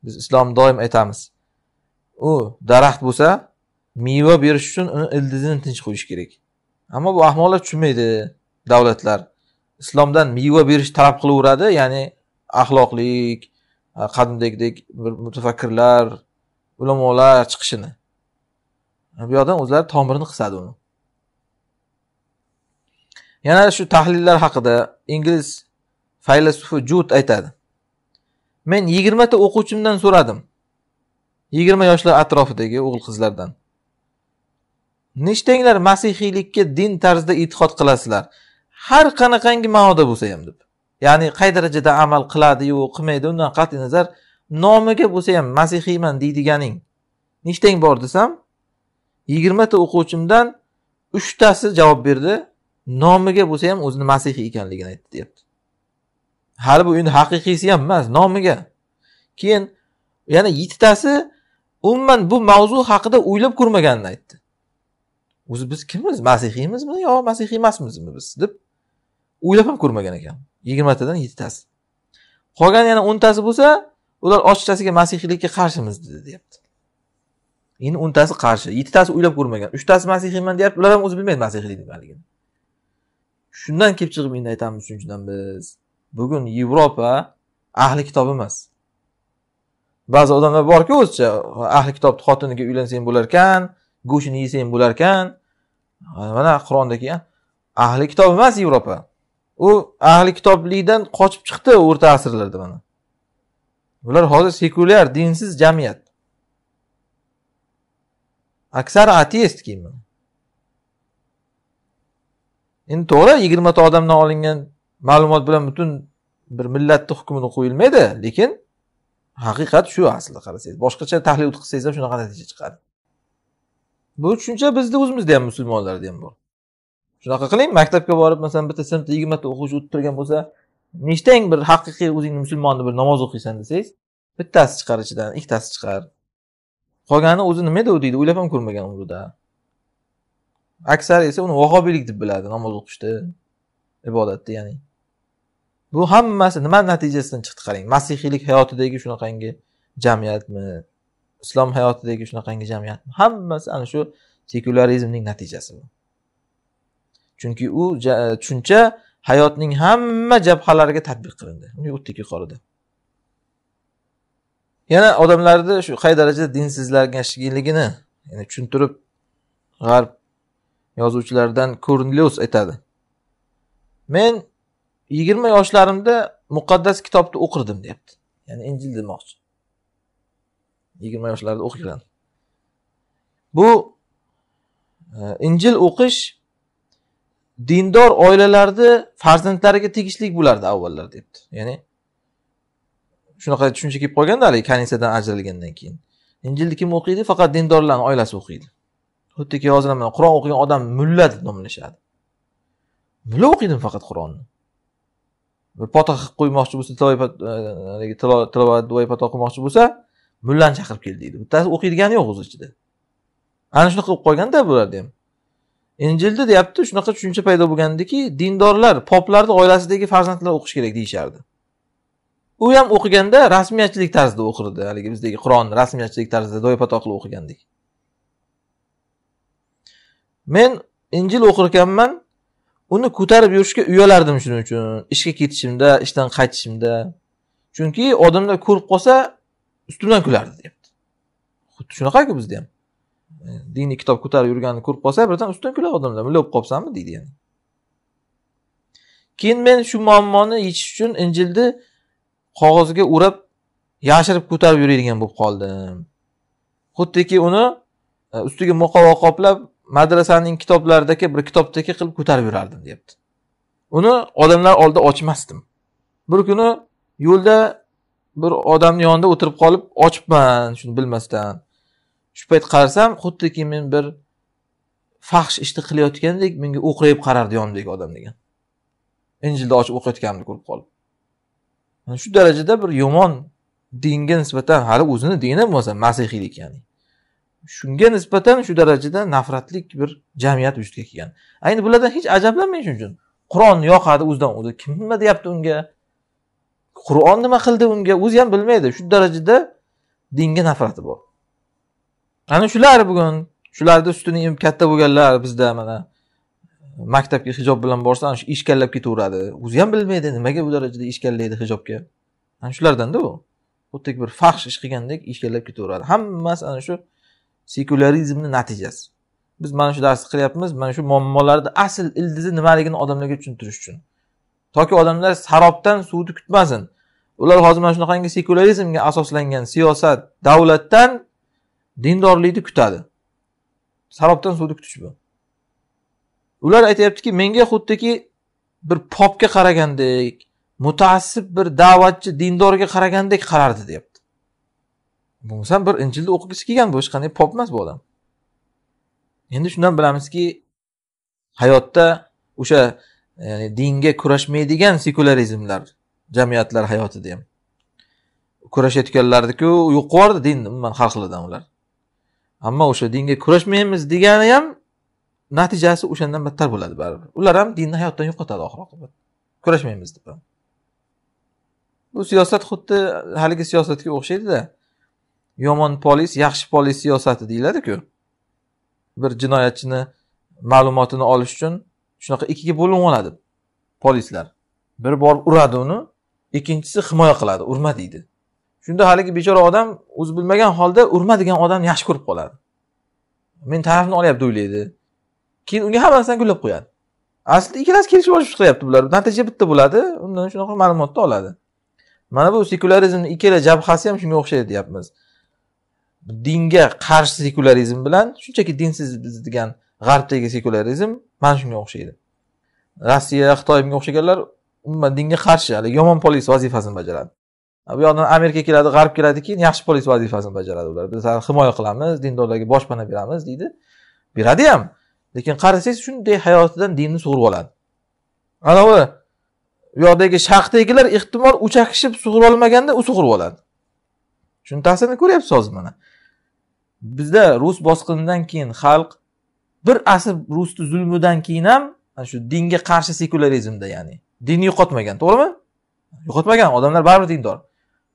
biz islom doim aytamiz u daraxt bo'lsa meva berish uchun uni ildizini tinch qo'yish kerak ammo bu ahmoqlar tushunmaydi davlatlar islomdan meva berish talab qilaveradi ya'ni axloqlik qadimdagidek bir mutafakkirlar ulamolar chiqishini bu yoqdan o'zlari tomirini qisadi uni yana shu tahlillar haqida ingliz faylasufi jud aytadi men yigirmata o'quvchimdan so'radim yigirma yoshlar atrofidagi o'g'il qizlardan nechtanglar masihiylikka din tarzida e'tiqod qilasizlar har qanaqangi ma'noda bo'lsa ham deb ya'ni qay darajada amal qiladiyu qilmaydi undan qat'iy nazar nomiga bo'lsa ham masihiyman deydiganing nechtang bor desam yigirmata o'quvchimdan uchtasi javob berdi nomiga bo'lsa ham o'zini masihiy ekanligini aytdi deyapti hali bu endi haqiqiysi ham emas nomiga keyin yana yettitasi umuman bu mavzu haqida o'ylab ko'rmaganini aytdi o'zi biz kimmiz masihiymizmi yo masihiy emasmizmi biz deb o'ylab ham ko'rmagan ekan yigirmatadan yettitasi qolgan yana o'ntasi bo'lsa ular ochiqchasiga masihiylikka qarshimiz deyapti endi o'ntasi qarshi yettitasi o'ylab ko'rmagan uchtasi masihiyman deyapti ular ham o'zi bilmaydi masihiylik nimaligini shundan kelib chiqib endi aytamiz uchinchidan biz bugun yevropa ahli kitob emas ba'zi odamlar borku o'zicha ahli kitobni xotiniga uylansang bo'larkan go'shtini yesang bo'larkan mana qur'onda kelgan ahli kitob emas yevropa u ahli kitoblikdan qochib chiqdi o'rta asrlarda mana bular hozir sekulyar dinsiz jamiyat aksari ateist keyin endi to'g'ri yigirmata odamdan olingan ma'lumot bilan butun bir millatni hukmini qo'yilmaydi lekin haqiqat shu aslida qarasangiz boshqacha tahlil qilsangiz ham shunaqa natija chiqadi bu tushuncha bizni o'zimizda ham musulmonlarda ham bor shunaqa qiling maktabga borib masalan bitta sinfda yigirmata o'quvchi o'tirgan bo'lsa nechtang bir haqiqiy o'zingni musulmonni bir namoz o'qiysan desangiz bittasi chiqar ichidan ikkitasi chiqar qolgani o'zi nima edi u deydi o'ylab ham ko'rmagan umrida aksari esa uni vahobiylik deb biladi namoz o'qishni ibodatni ya'ni bu hammasi nima natijasidan chiqdi qarang masihiylik hayotidagi shunaqangi jamiyatmi islom hayotidagi shunaqangi jamiyat hammasi ana shu sekularizmning natijasi bu chunki u e, tushuncha hayotning hamma jabhalariga tatbiq qilindi yutdik yuqorida yana odamlarni shu qay darajada dinsizlashganligini yani tushuntirib g'arb yozuvchilaridan kornelius aytadi men yigirma yoshlarimda muqaddas kitobni o'qirdim deyapti ya'ni injil demoqchi yigirma yoshlarda o'qigan bu e, injil o'qish dindor oilalarni farzandlariga tegishli bo'lardi avvallar debdi ya'ni shunaqa tushuncha kelib qolganda haligi kanisadan ajralgandan keyin injilni kim o'qiydi faqat dindorlarni oilasi o'qiydi xuddiki hozir mana qur'on o'qigan odam mulla deb nomlashadi mulla o'qiydimi faqat qur'onni potaxa qilib qo'ymoqchi bo'lsa tilovat e, tilovat duoy pato qilmoqchi bo'lsa mullani chaqirib kel deydi bittasi o'qiydigani yo'q o'z ichida ana shunaqa qilib qolganda bularni ham injilda deyapti shunaqa tushuncha paydo bo'lgandiki dindorlar poplarni oilasidagi farzandlar o'qish kerak deyishardi u ham o'qiganda rasmiyatchilik tarzida o'qirdi haligi bizdagi qur'onni rasmiyatchilik tarzida do'ypato qilib o'qigandik men injil o'qir ekanman uni ko'tarib yurishga uyalardim shuning uchun ishga ketishimda ishdan qaytishimda chunki odamlar ko'rib qolsa ustimdan kulardi deyapti xuddi shunaqaku bizda ham e, diniy kitob ko'tarib yurganini ko'rib qolsa birdan ustidan kuladi odamlar mulla bo'lib qolibsanmi deydi yani keyin men shu muammoni yechish uchun injilni qog'ozga o'rab yashirib ko'tarib yuradigan bo'lib qoldim xuddiki uni e, ustiga muqovo qoplab madrasaning kitoblaridagi bir kitobdagi qilib ko'tarib yurardim deyapti uni odamlar oldida ochmasdim bir kuni yo'lda bir odamni yonida o'tirib qolib ochibman shuni bilmasdan shu payt qarasam xuddiki men bir fahsh ishni qilayotgandek menga o'qrayib qarardi yonimdagi odam degan injilni ochib o'qiyotganimni ko'rib qolib shu darajada bir yomon dinga nisbatan hali o'zini dini bo'lmasa masihiylik ya'ni shunga nisbatan shu darajada nafratlik bir jamiyat vujudga kelgan ayni bulardan hech ajablanmang shuning uchun qur'on yoqadi o'zidan o'zi nima deyapti unga qur'on nima qildi unga o'zi ham bilmaydi shu darajada dinga nafrati bor ana shular bugun shularni ustini katta bo'lganlar bizda mana maktabga hijob bilan borsa ana shu ishkallab ketaveradi o'zi ham bilmaydi nimaga bu darajada ishkallaydi hijobga ana shulardanda u xuddi bir faxsh ish qilgandek ishkallab ketaveradi hammasi ana shu sekularizmni natijasi biz mana shu darsni qilyapmiz mana shu muammolarni asl ildizi nimaligini odamlarga tushuntirish uchun toki odamlar sarobdan suvni kutmasin ular hozir mana shunaqangi sekularizmga asoslangan siyosat davlatdan dindorlikni kutadi sarobdan suvni kutish bu ular aytyaptiki menga xuddiki bir popga qaragandek mutaassib bir da'vatchi dindorga qaragandek qarardi deyapti bo'lmasam bir injilni o'qigisi kelgan bu hech qanday pop emas bu odam endi shundan bilamizki hayotda o'sha ya'ni dinga kurashmaydigan sekularizmlar jamiyatlar hayotida ham kurashayotganlarniku yo'qib yubordi dinni umuman xalqlardan ular ammo o'sha dinga kurashmaymiz degani ham natijasi o'shandan battar bo'ladi baribir ular ham dinni hayotdan yo'qotadi oxir oqibat kurashmaymiz deb bu siyosat xuddi haligi siyosatga o'xshaydida yomon polis yaxshi polis siyosati deyiladiku bir jinoyatchini ma'lumotini olish uchun shunaqa ikkiga bo'linib oladi polislar biri borib uradi uni ikkinchisi himoya qiladi urma deydi shunda haligi bechora odam o'zi bilmagan holda urma degan odamni yaxshi ko'rib qoladi men tarafimni olyapti o'ylaydi keyin unga hamma narsani gullab qo'yadi aslida ikkalasi kelishib olishib chiqyapti bular natija bitta bo'ladi undan shunaqa ma'lumotni oladi mana bu sekularizmni ikkala jabhasi ham shunga o'xshaydi deyapmiz dinga qarshi sekularizm bilan shunchaki dinsiz degan g'arbdagi sekularizm mana shunga o'xshaydi rossiya xitoy bunga o'xshaganlar umuman dinga qarshi haligi yomon polis vazifasini bajaradi bu yoqdan amerika keladi g'arb keladi keyin yaxshi polis vazifasini bajaradi ular biz himoya qilamiz dindorlarga boshpana beramiz deydi beradi ham lekin qarasangiz shunday hayotidan dinni sug'urib oladi anavi u yoqdagi sharqdagilar ehtimol uchakishib sug'urib olmaganda u sug'urib oladi shuni ta'sirini ko'ryapsiz hozir mana bizda rus bosqinidan keyin xalq bir asr rusni zulmidan keyin ham mana shu dinga qarshi sekularizmda ya'ni dinni yo'qotmagan to'g'rimi yo'qotmagan odamlar baribir dindor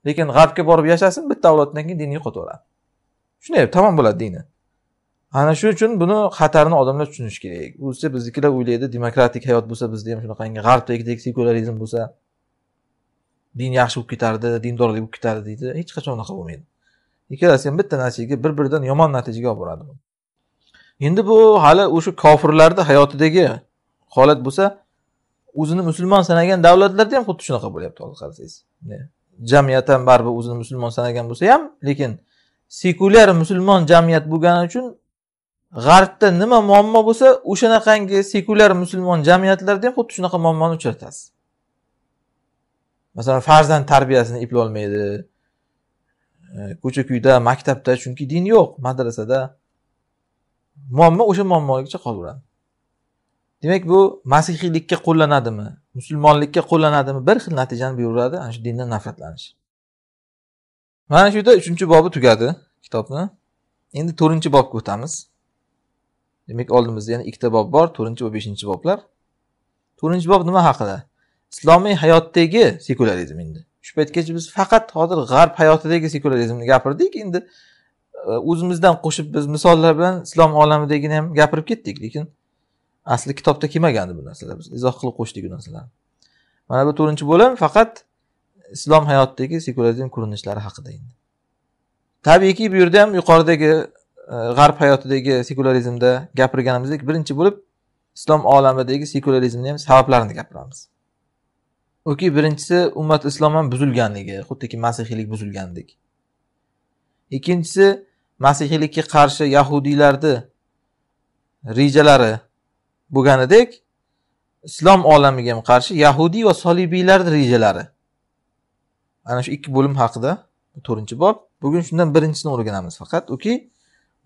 lekin g'arbga borib yashasin bitta avloddan keyin dinni yo'qotaveradi shunday tamom bo'ladi dini ana shu uchun buni xatarini odamlar tushunishi kerak o'zicha biznikilar o'ylaydi demokratik hayot bo'lsa bizda ham shunaqangi g'arbdagidek sekularizm bo'lsa din yaxshi bo'lib ketardi dindorlik bo'lib ketardi deydi hech qachon unaqa bo'lmaydi ikkalasi ham bitta natijaga bir biridan yomon natijaga olib boradi endi bu hali o'sha kofirlarni hayotidagi holat bo'lsa o'zini musulmon sanagan davlatlarda ham xuddi shunaqa bo'lyapti hozir qarasangiz jamiyat ham baribir o'zini musulmon sanagan bo'lsa ham lekin sekulyar musulmon jamiyat bo'lgani uchun g'arbda nima muammo bo'lsa o'shanaqangi sekulyar musulmon jamiyatlarda ham xuddi shunaqa muammoni uchratasiz masalan farzand tarbiyasini eplolmaydi ko'cha kuyda maktabda chunki din yo'q madrasada muammo o'sha muammogacha qolaveradi demak bu masihiylikka qo'llanadimi musulmonlikka qo'llanadimi bir xil natijani beraveradi ana shu dindan nafratlanish mana shu yerda uchinchi bobi tugadi kitobni endi to'rtinchi bobga o'tamiz demak oldimizda yana ikkita bob bor to'rtinchi va beshinchi boblar to'rtinchi bob nima haqida islomiy hayotdagi sekularizm endi shu paytgacha biz faqat hozir g'arb hayotidagi sekularizmni gapirdik endi o'zimizdan qo'shib biz misollar bilan islom olamidagini ham gapirib ketdik lekin asli kitobda kelmagandi bu narsalar biz izoh qilib qo'shdik bu narsalarni mana bu to'rtinchi bo'lim faqat islom hayotidagi sekularizm ko'rinishlari haqida endi tabiiyki bu yerda ham yuqoridagi e, g'arb hayotidagi sekularizmda gapirganimizdek birinchi bo'lib islom olamidagi sekularizmni ham sabablarini gapiramiz uki birinchisi ummat islom ham buzilganligi xuddiki masihiylik buzilgandek ikkinchisi masihiylikka qarshi yahudiylarni rejalari bo'lganidek islom olamiga ham qarshi yahudiy va solibiylarni rejalari ana shu ikki bo'lim haqida to'rtinchi bob bugun shundan birinchisini o'rganamiz faqat uki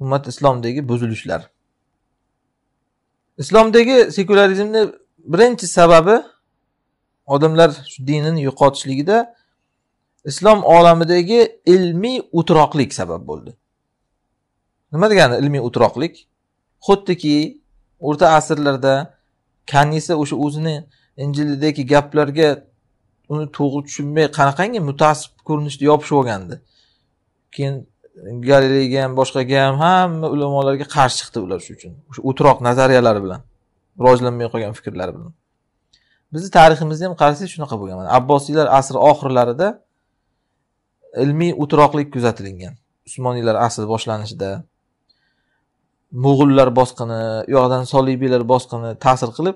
ummat islomdagi buzilishlar islomdagi sekularizmni birinchi sababi odamlar shu dinini yo'qotishligida islom olamidagi ilmiy o'tiroqlik sabab bo'ldi nima degani ilmiy o'tiroqlik xuddiki o'rta asrlarda kanisa o'sha o'zini injildagi gaplarga uni to'g'ri tushunmay qanaqangi mutaassib ko'rinishda yopishib olgandi keyin galileyga ham boshqaga ham hamma ulamolarga qarshi chiqdi ular shu uchun o'sha o'tiroq nazariyalari bilan rivojlanmay qolgan fikrlari bilan bizni tariximizda ham qarasangiz shunaqa bo'lgan mana abbosiylar asri oxirlarida ilmiy o'tiroqlik kuzatilgan usmoniylar asri boshlanishida mo'g'ullar bosqini u yoqdan solibiylar bosqini ta'sir qilib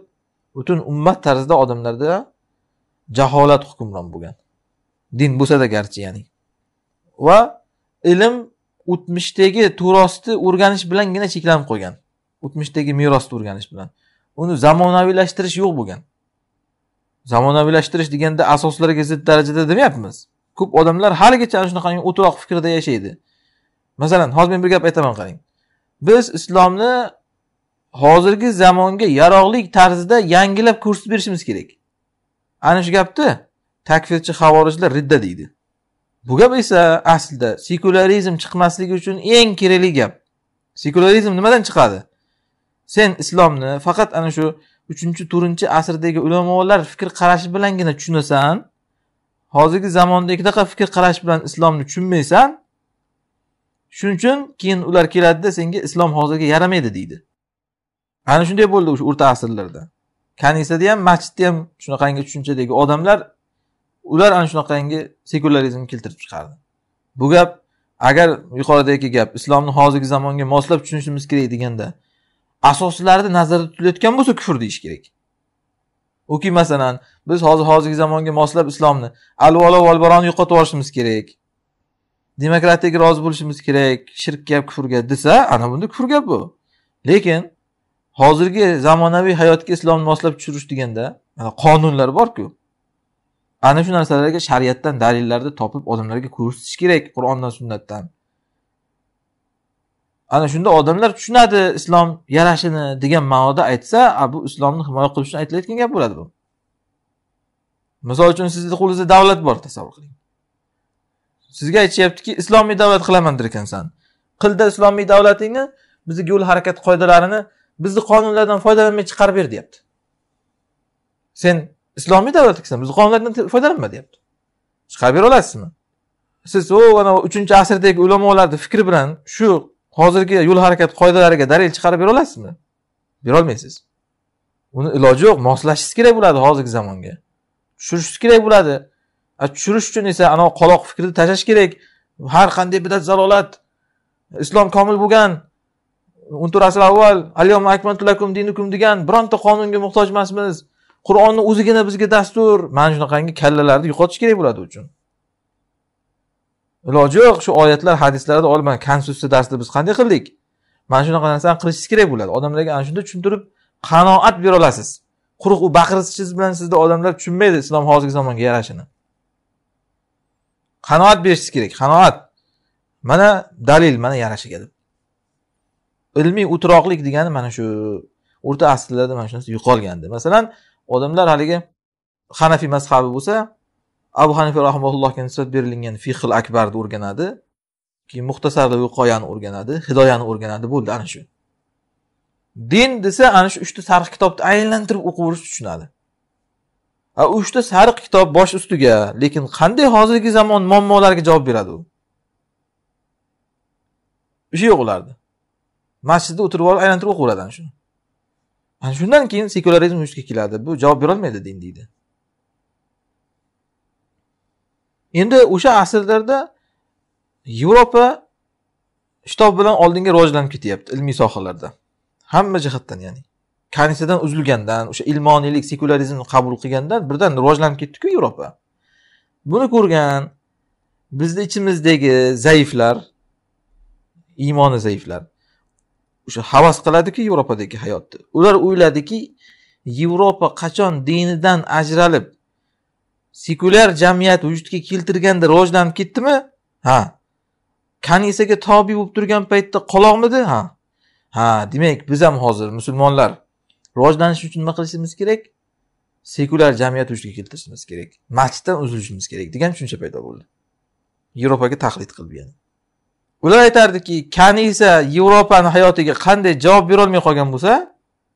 butun ummat tarzida odamlarda jaholat hukmron bo'lgan din bo'lsada garchi ya'ni va ilm o'tmishdagi turosni o'rganish bilangina cheklanib qolgan o'tmishdagi merosni o'rganish bilan uni zamonaviylashtirish yo'q bo'lgan zamonaviylashtirish deganda asoslarga zid darajada demayapmiz ko'p odamlar haligacha ana shunaqangi o'troq fikrda yashaydi masalan hozir men bir gap aytaman qarang biz islomni hozirgi zamonga yaroqli tarzda yangilab ko'rsatib berishimiz kerak ana shu gapni takfirchi havorijlar ridda deydi bu gap esa aslida sekularizm chiqmasligi uchun eng kerakli gap sekularizm nimadan chiqadi sen islomni faqat ana shu uchinchi to'rtinchi asrdagi ulamolar fikr qarashi bilangina tushunasan hozirgi zamondagidaqa fikr qarash bilan islomni tushunmaysan shuning uchun keyin ular keladida senga islom hozirga yaramaydi deydi ana shunday bo'ldi o'sha o'rta asrlarda kanisada ham masjidda ham shunaqangi tushunchadagi odamlar ular ana shunaqangi sekularizmni keltirib chiqardi bu gap agar yuqoridagi gap islomni hozirgi zamonga moslab tushunishimiz kerak deganda asoslarni nazarda tutilayotgan bo'lsa kufr deyish kerak yoki masalan biz hozir hozirgi zamonga moslab islomni al valo yo'qotib yuborishimiz kerak demokratiyaga rozi bo'lishimiz kerak shirk gap kufr gap desa ana bunda kufr gap bu lekin hozirgi zamonaviy hayotga islomni moslab tushirish deganda qonunlar borku ana shu narsalarga shariatdan dalillarni topib odamlarga ko'rsatish kerak qur'ondan sunnatdan ana shunda odamlar tushunadi islom yarashini degan ma'noda aytsa bu islomni himoya qilish uchun aytilayotgan gap bo'ladi bu misol uchun sizni qo'lingizda davlat bor tasavvur qiling sizga aytishyaptiki islomiy davlat qilaman der ekansan qilda islomiy davlatingni bizga yo'l harakati qoidalarini bizni qonunlardan foydalanmay chiqarib ber deyapti sen islomiy davlat ekansan bizni qonunlardan foydalanma deyapti chiqarib bera olasizmi siz o ana uchinchi asrdagi ulamolarni fikri bilan shu hozirgi yo'l harakati qoidalariga dalil chiqarib bera olasizmi berolmaysiz uni iloji yo'q moslashishingiz kerak bo'ladi hozirgi zamonga tushirishingiz kerak bo'ladi tushirish uchun esa anavi qoloq fikrni tashlash kerak har qanday bidat zalolat islom komil bo'lgan o'n to'rt avval alyom akmantu dinukum degan bironta qonunga muhtoj emasmiz qur'onni o'zigina bizga dastur mana shunaqangi kallalarni yo'qotish kerak bo'ladi uchun iloji yo'q shu oyatlar hadislarda mana konstitutsiya darsida biz qanday qildik mana shunaqa narsani qilishingiz kerak bo'ladi odamlarga ana shunda tushuntirib qanoat bera olasiz quruq u baqirishingiz bilan sizda odamlar tushunmaydi islom hozirgi zamonga yarashini qanoat berishingiz kerak qanoat mana dalil mana yarashiga deb ilmiy o'tiroqlik degani mana shu o'rta asrlarda mana shu narsa yo'qolgandi masalan odamlar haligi hanafiy mazhabi bo'lsa abu hanifa rahmaullohga nisbat berilgan fihl akbarni o'rganadi keyin muxtasarli viqoyani o'rganadi hidoyani o'rganadi bo'ldi ana shu din desa ana shu uchta sarh kitobni aylantirib o'qib o'qiverish tushunadi a uchta sariq kitob bosh ustiga lekin qanday hozirgi zamon muammolariga javob beradi u ishi şey yo'q ularni masjidda o'tirib olib aylantirib o'qiveradi ana shuni ana shundan keyin sekularizm vujudga keladi bu javob berolmaydi din deydi endi o'sha asrlarda yevropa shitob bilan oldinga rivojlanib ketyapti ilmiy sohalarda hamma jihatdan ya'ni kanisadan uzilgandan o'sha ilmoniylik sekularizmni qabul qilgandan birdan rivojlanib ketdiku yevropa buni ko'rgan bizni ichimizdagi zaiflar iymoni zaiflar o'sha havas qiladiku yevropadagi hayotni ular o'yladiki yevropa qachon dinidan ajralib sekulyar jamiyat vujudga keltirganda rivojlanib ketdimi ha kanisaga tobi bo'lib turgan paytda qoloqmidi ha ha demak biz ham hozir musulmonlar rivojlanish uchun nima qilishimiz kerak sekulyar jamiyat vujudga keltirishimiz kerak masjiddan uzilishimiz kerak degan tushuncha paydo bo'ldi yevropaga taqlid qilib yana ular aytardiki kanisa yevropani hayotiga qanday javob berolmay qolgan bo'lsa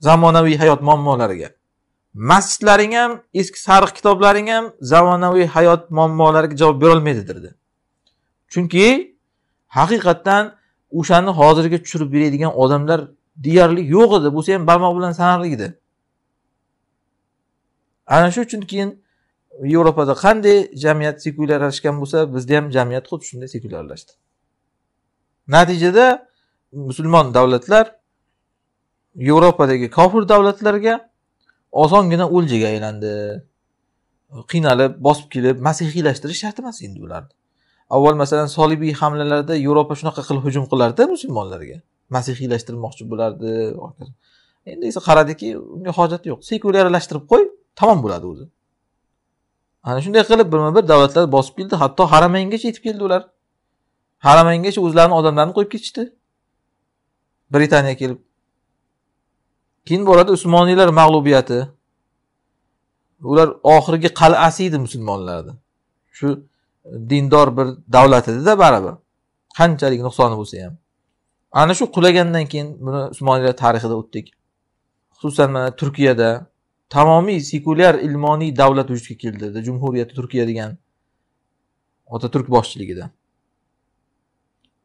zamonaviy hayot muammolariga masjidlaring ham eski sariq kitoblaring ham zamonaviy hayot muammolariga javob berolmaydi dedi chunki haqiqatdan o'shani hozirga tushirib beradigan odamlar deyarli yo'q edi bo'lsa ham barmoq bilan sanarli edi ana shu uchun keyin yevropada qanday jamiyat sekulyarlashgan bo'lsa bizda ham jamiyat xuddi shunday sekulyarlashdi natijada musulmon davlatlar yevropadagi kofir davlatlarga osongina o'ljaga aylandi qiynalib bosib kelib masihiylashtirish shart emas endi ularni avval masalan solibiy hamlalarda yevropa shunaqa qilib hujum qilardi musulmonlarga masihiylashtirmoqchi bo'lardi endi esa qaradiki unga hojati yo'q sekulyarlashtirib qo'y tamom bo'ladi o'zi ana shunday qilib birma bir davlatlar bosib keldi hatto haramayngacha yetib keldi ular haramaygacha o'zlarini odamlarini qo'yib ketishdi britaniya kelib keyin boradi usmoniylar mag'lubiyati ular oxirgi qal'asi edi musulmonlarni shu dindor bir davlat edida baribir qanchalik nuqsoni bo'lsa ham ana shu qulagandan keyin buni usmoniylar tarixida o'tdik xususan mana turkiyada tamomiy sekulyar ilmoniy davlat vujudga keldi jumhuriyati turkiya degan otaturk boshchiligida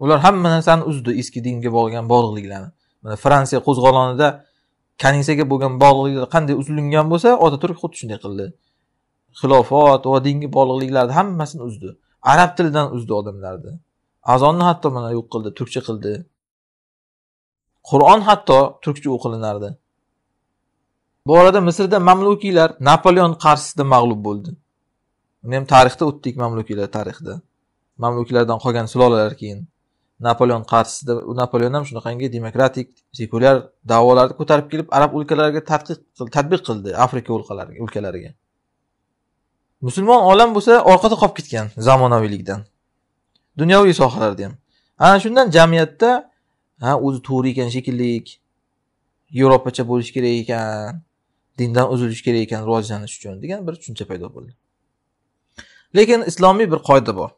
ular hamma narsani uzdi eski dinga bo'lgan bog'liqliklarni mana fransiya qo'zg'olonida kanisaga bo'lgan bog'liqliklar qanday uzilingan bo'lsa otaturk xuddi shunday qildi xilofot va dinga bog'liqliklarni hammasini uzdi arab tilidan uzdi odamlarni azonni hatto mana yo'q qildi turkcha qildi Qur'on hatto turkcha o'qilinardi. Bu orada Misrda mamlukiylar Napoleon qarshisida mag'lub bo'ldi. Uni ham tarixda o'tdik mamlukiylar tarixida. Mamlukiylardan qolgan sulolalar keyin Napoleon qarshisida u Napoleon ham shunaqangi demokratik, sekulyar da'volarni ko'tarib kelib arab o'lkalariga tadqiq tadbiq qildi Afrika o'lkalariga. Musulmon olam bo'lsa orqada qolib ketgan zamonaviylikdan. Dunyoviy sohalarda ham. Ana shundan jamiyatda ha o'zi to'g'ri ekan shekilli yevropacha bo'lishi kerak ekan dindan uzilish kerak ekan rivojlanish uchun degan bir tushuncha paydo bo'ldi lekin islomiy bir qoida bor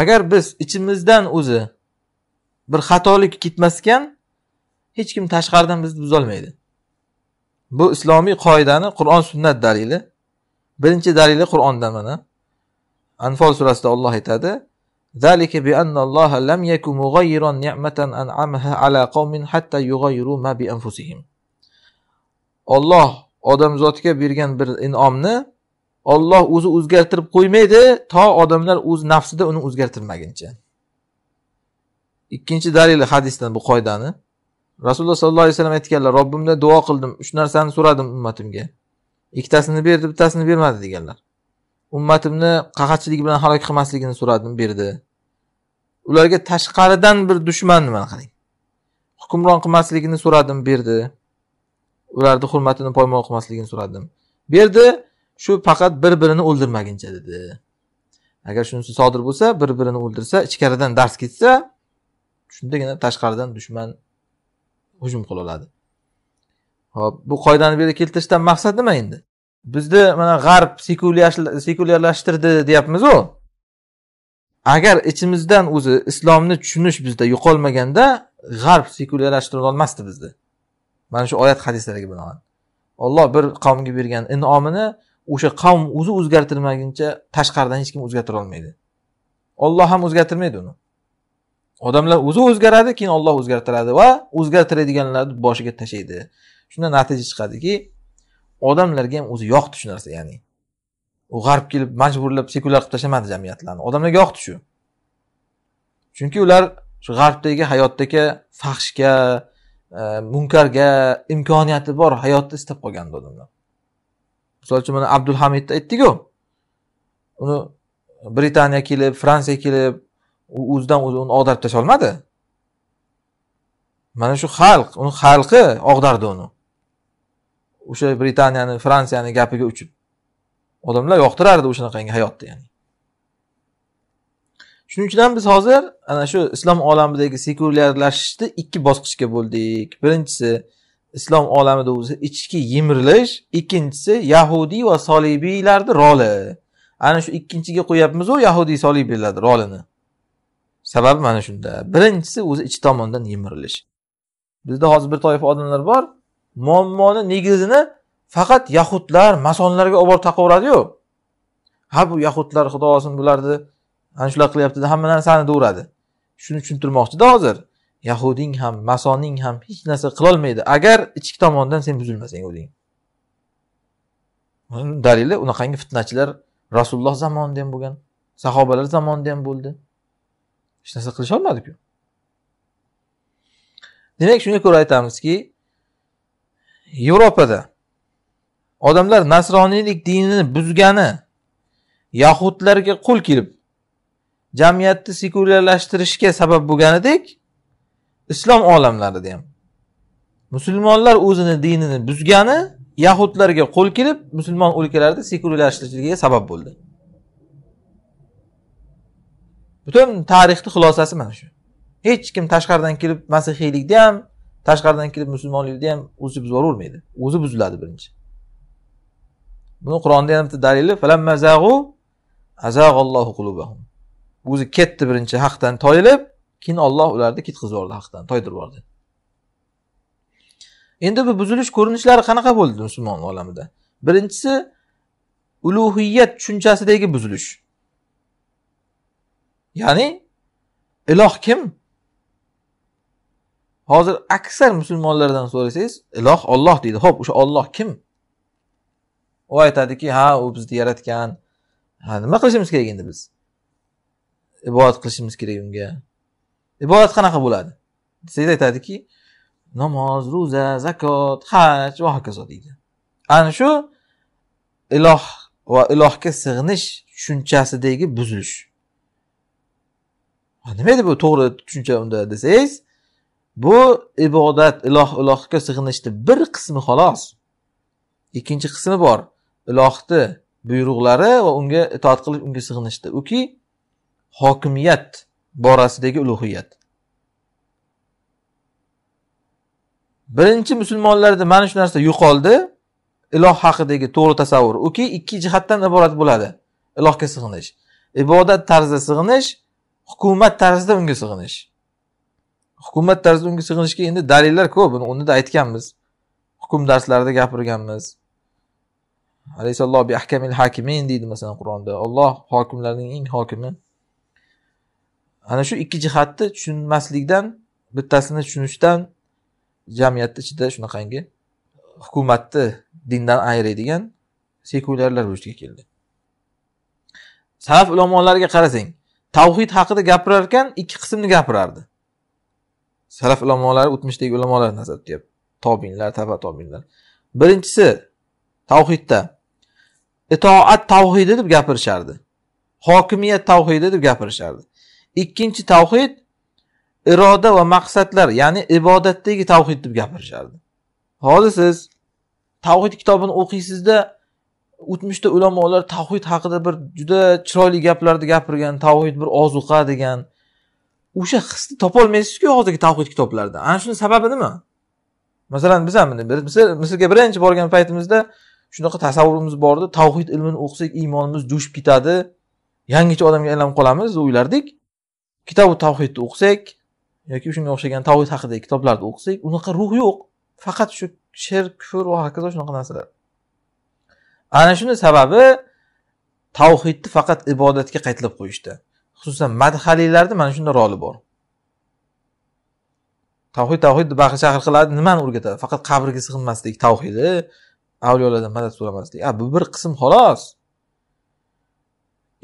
agar biz ichimizdan o'zi bir xatolik ketmaskan hech kim tashqaridan bizni buzolmaydi bu islomiy qoidani qur'on sunnat dalili birinchi dalili qur'ondan mana anfol surasida olloh aytadi ذلك بأن الله لم يكن مغيرا نعمة أنعمها على قوم حتى يغيروا ما بأنفسهم الله odamzodga bergan bir inomni Alloh o'zi o'zgartirib qo'ymaydi to odamlar o'z nafsida uni o'zgartirmaguncha ikkinchi dalili hadisdan bu qoidani rasululloh sollallohu alayhi vasallam aytganlar robbimdan duo qildim uch narsani so'radim ummatimga ikkitasini berdi bittasini bermadi deganlar ummatimni qahatchilik bilan halok qilmasligini so'radim berdi ularga tashqaridan bir dushman nima qiling hukmron qilmasligini so'radim berdi ularni hurmatini poymol qilmasligini so'radim berdi shu faqat bir birini o'ldirmaguncha dedi agar shunisi sodir bo'lsa bir birini o'ldirsa ichkaridan dars ketsa shundagina tashqaridan dushman hujum qila oladi ho'p bu qoidani bu yerda keltirishdan maqsad nima endi bizni mana g'arb sekulyarlashtirdi deyapmizu agar ichimizdan o'zi islomni tushunish bizda yo'qolmaganda g'arb olmasdi bizni mana shu oyat hadislarga binoan olloh bir qavmga bergan inomini o'sha qavm o'zi o'zgartirmaguncha tashqaridan hech kim o'zgartira olmaydi olloh ham o'zgartirmaydi uni odamlar o'zi o'zgaradi keyin olloh o'zgartiradi va o'zgartiradiganlarni boshiga tashlaydi shunda natija chiqadiki odamlarga ham o'zi yoqdi shu narsa ya'ni u g'arb kelib majburlab sekulyar qilib tashlamadi jamiyatlarni odamlarga yoqdi shu chunki ular shu g'arbdagi hayotdagi fahshga e, munkarga imkoniyati bor hayotni istab qolgandi odamlar misol uchun mana abdulhamidni aytdiku uni britaniya kelib fransiya kelib u o'zidan o'zi uni og'darib tashlolmadi mana shu xalq uni xalqi og'dardi uni o'sha britaniyani fransiyani gapiga uchib odamlar yoqtirardi o'shanaqangi hayotni ya'ni shuning uchun ham biz hozir ana shu islom olamidagi sekulyarlashishni ikki bosqichga bo'ldik birinchisi islom olamida o'zi ichki yemirilish ikkinchisi yahudiy va solibiylarni roli ana shu ikkinchiga qo'yyapmizu yahudiy solibiylarni rolini sababi mana shunda birinchisi o'zi ichki tomondan yemirilish bizda hozir bir toifa odamlar bor muammoni negizini faqat yahudlar masonlarga olib borib taqaveradiyu ha bu yahudlar xudo olsin bularni ana shular qilyaptida hamma narsani deyveradi shuni tushuntirmoqchida hozir yahuding ham masoning ham hech narsa qilolmaydi agar ichki tomondan sen buzilmasang o'zing dalili unaqangi fitnachilar rasululloh zamonida ham bo'lgan sahobalar zamonida ham bo'ldi hech narsa qilisholmadiku demak shunga ko'ra aytamizki yevropada odamlar nasroniylik dinini buzgani yahudlarga qo'l kelib jamiyatni sekulyarlashtirishga sabab bo'lganidek islom olamlarida ham musulmonlar o'zini dinini buzgani yahudlarga qo'l kelib musulmon o'lkalarni sekulyarlashtirishligiga sabab bo'ldi butun tarixni xulosasi mana shu hech kim tashqaridan kelib masihiylikni ham tashqaridan kelib musulmonlikni ham o'zi buzavermaydi o'zi buziladi birinchi buni qur'onda yana bitta dalili o'zi ketdi birinchi haqdan toyilib keyin olloh ularni ketqizib yubordi haqdan toydirib yubordi endi bu buzilish ko'rinishlari qanaqa bo'ldi musulmon olamida birinchisi ulug'iyat tushunchasidagi buzilish ya'ni iloh kim hozir aksar musulmonlardan so'rasangiz iloh olloh deydi ho'p o'sha olloh kim u aytadiki ha u bizni yaratgan ha nima qilishimiz kerak endi biz ibodat qilishimiz kerak unga ibodat qanaqa bo'ladi desangiz aytadiki namoz ro'za zakot haj va hokazo deydi ana shu iloh va ilohga sig'inish tushunchasidagi buzilish nima edi bu to'g'ri tushuncha unda desangiz bu ibodat iloh ilohga sig'inishni bir qismi xolos ikkinchi qismi bor ilohni buyruqlari va unga itoat qilib unga sig'inishdi uki hokimiyat borasidagi ulug'iyat birinchi musulmonlarda mana shu narsa yo'qoldi iloh haqidagi to'g'ri tasavvur uki ikki jihatdan iborat bo'ladi ilohga sig'inish ibodat tarzida sig'inish hukumat tarzida unga sig'inish hukumat tarzida unga sig'inishga endi dalillar ko'p uni da aytganmiz hukm darslarida gapirganmiz bi ahkamil hakimin deydi masalan qur'onda olloh hokimlarning eng hokimi ana shu ikki jihatni tushunmaslikdan bittasini tushunishdan jamiyatni ichida shunaqangi hukumatni dindan ayraydigan sekularlar vujudga keldi salaf ulamolariga qarasang tavhid haqida gapirar ekan ikki qismni gapirardi salaf ulamolari o'tmishdagi ulamolar nazarda tutyapti tobinlar tabatobinlar birinchisi tavhidda itoat tavhidi deb gapirishardi hokimiyat tavhidi deb gapirishardi ikkinchi tavhid iroda va maqsadlar ya'ni ibodatdagi tavhid deb gapirishardi hozir siz tavhid kitobini o'qiysizda o'tmishda ulamolar tavhid haqida bir juda chiroyli gaplarni gapirgan tavhid bir ozuqa degan o'sha hisni topolmaysizku hozirgi tavhid kitoblarida ana shuni sababi nima masalan bizami misrga birinchi borgan paytimizda shunaqa tasavvurimiz bor edi tavhid ilmini o'qisak iymonimiz jo'shib ketadi yangicha odamga aylanib qolamiz o'ylardik kitobi tavhidni o'qisak yoki shunga o'xshagan tavhid haqidagi kitoblarni o'qisak unaqa ruh yo'q faqat shu shirk kufr va hokazo shunaqa narsalar ana shuni sababi tavhidni faqat ibodatga qaytlab qo'yishdi xususan madhaliylarni mana shunda roli bor tavhid tavhid deb baqir chaqir qiladi nimani o'rgatadi faqat qabrga sig'inmaslik tavhidi avliyolardan madad so'ramaslik a bu bir qism xolos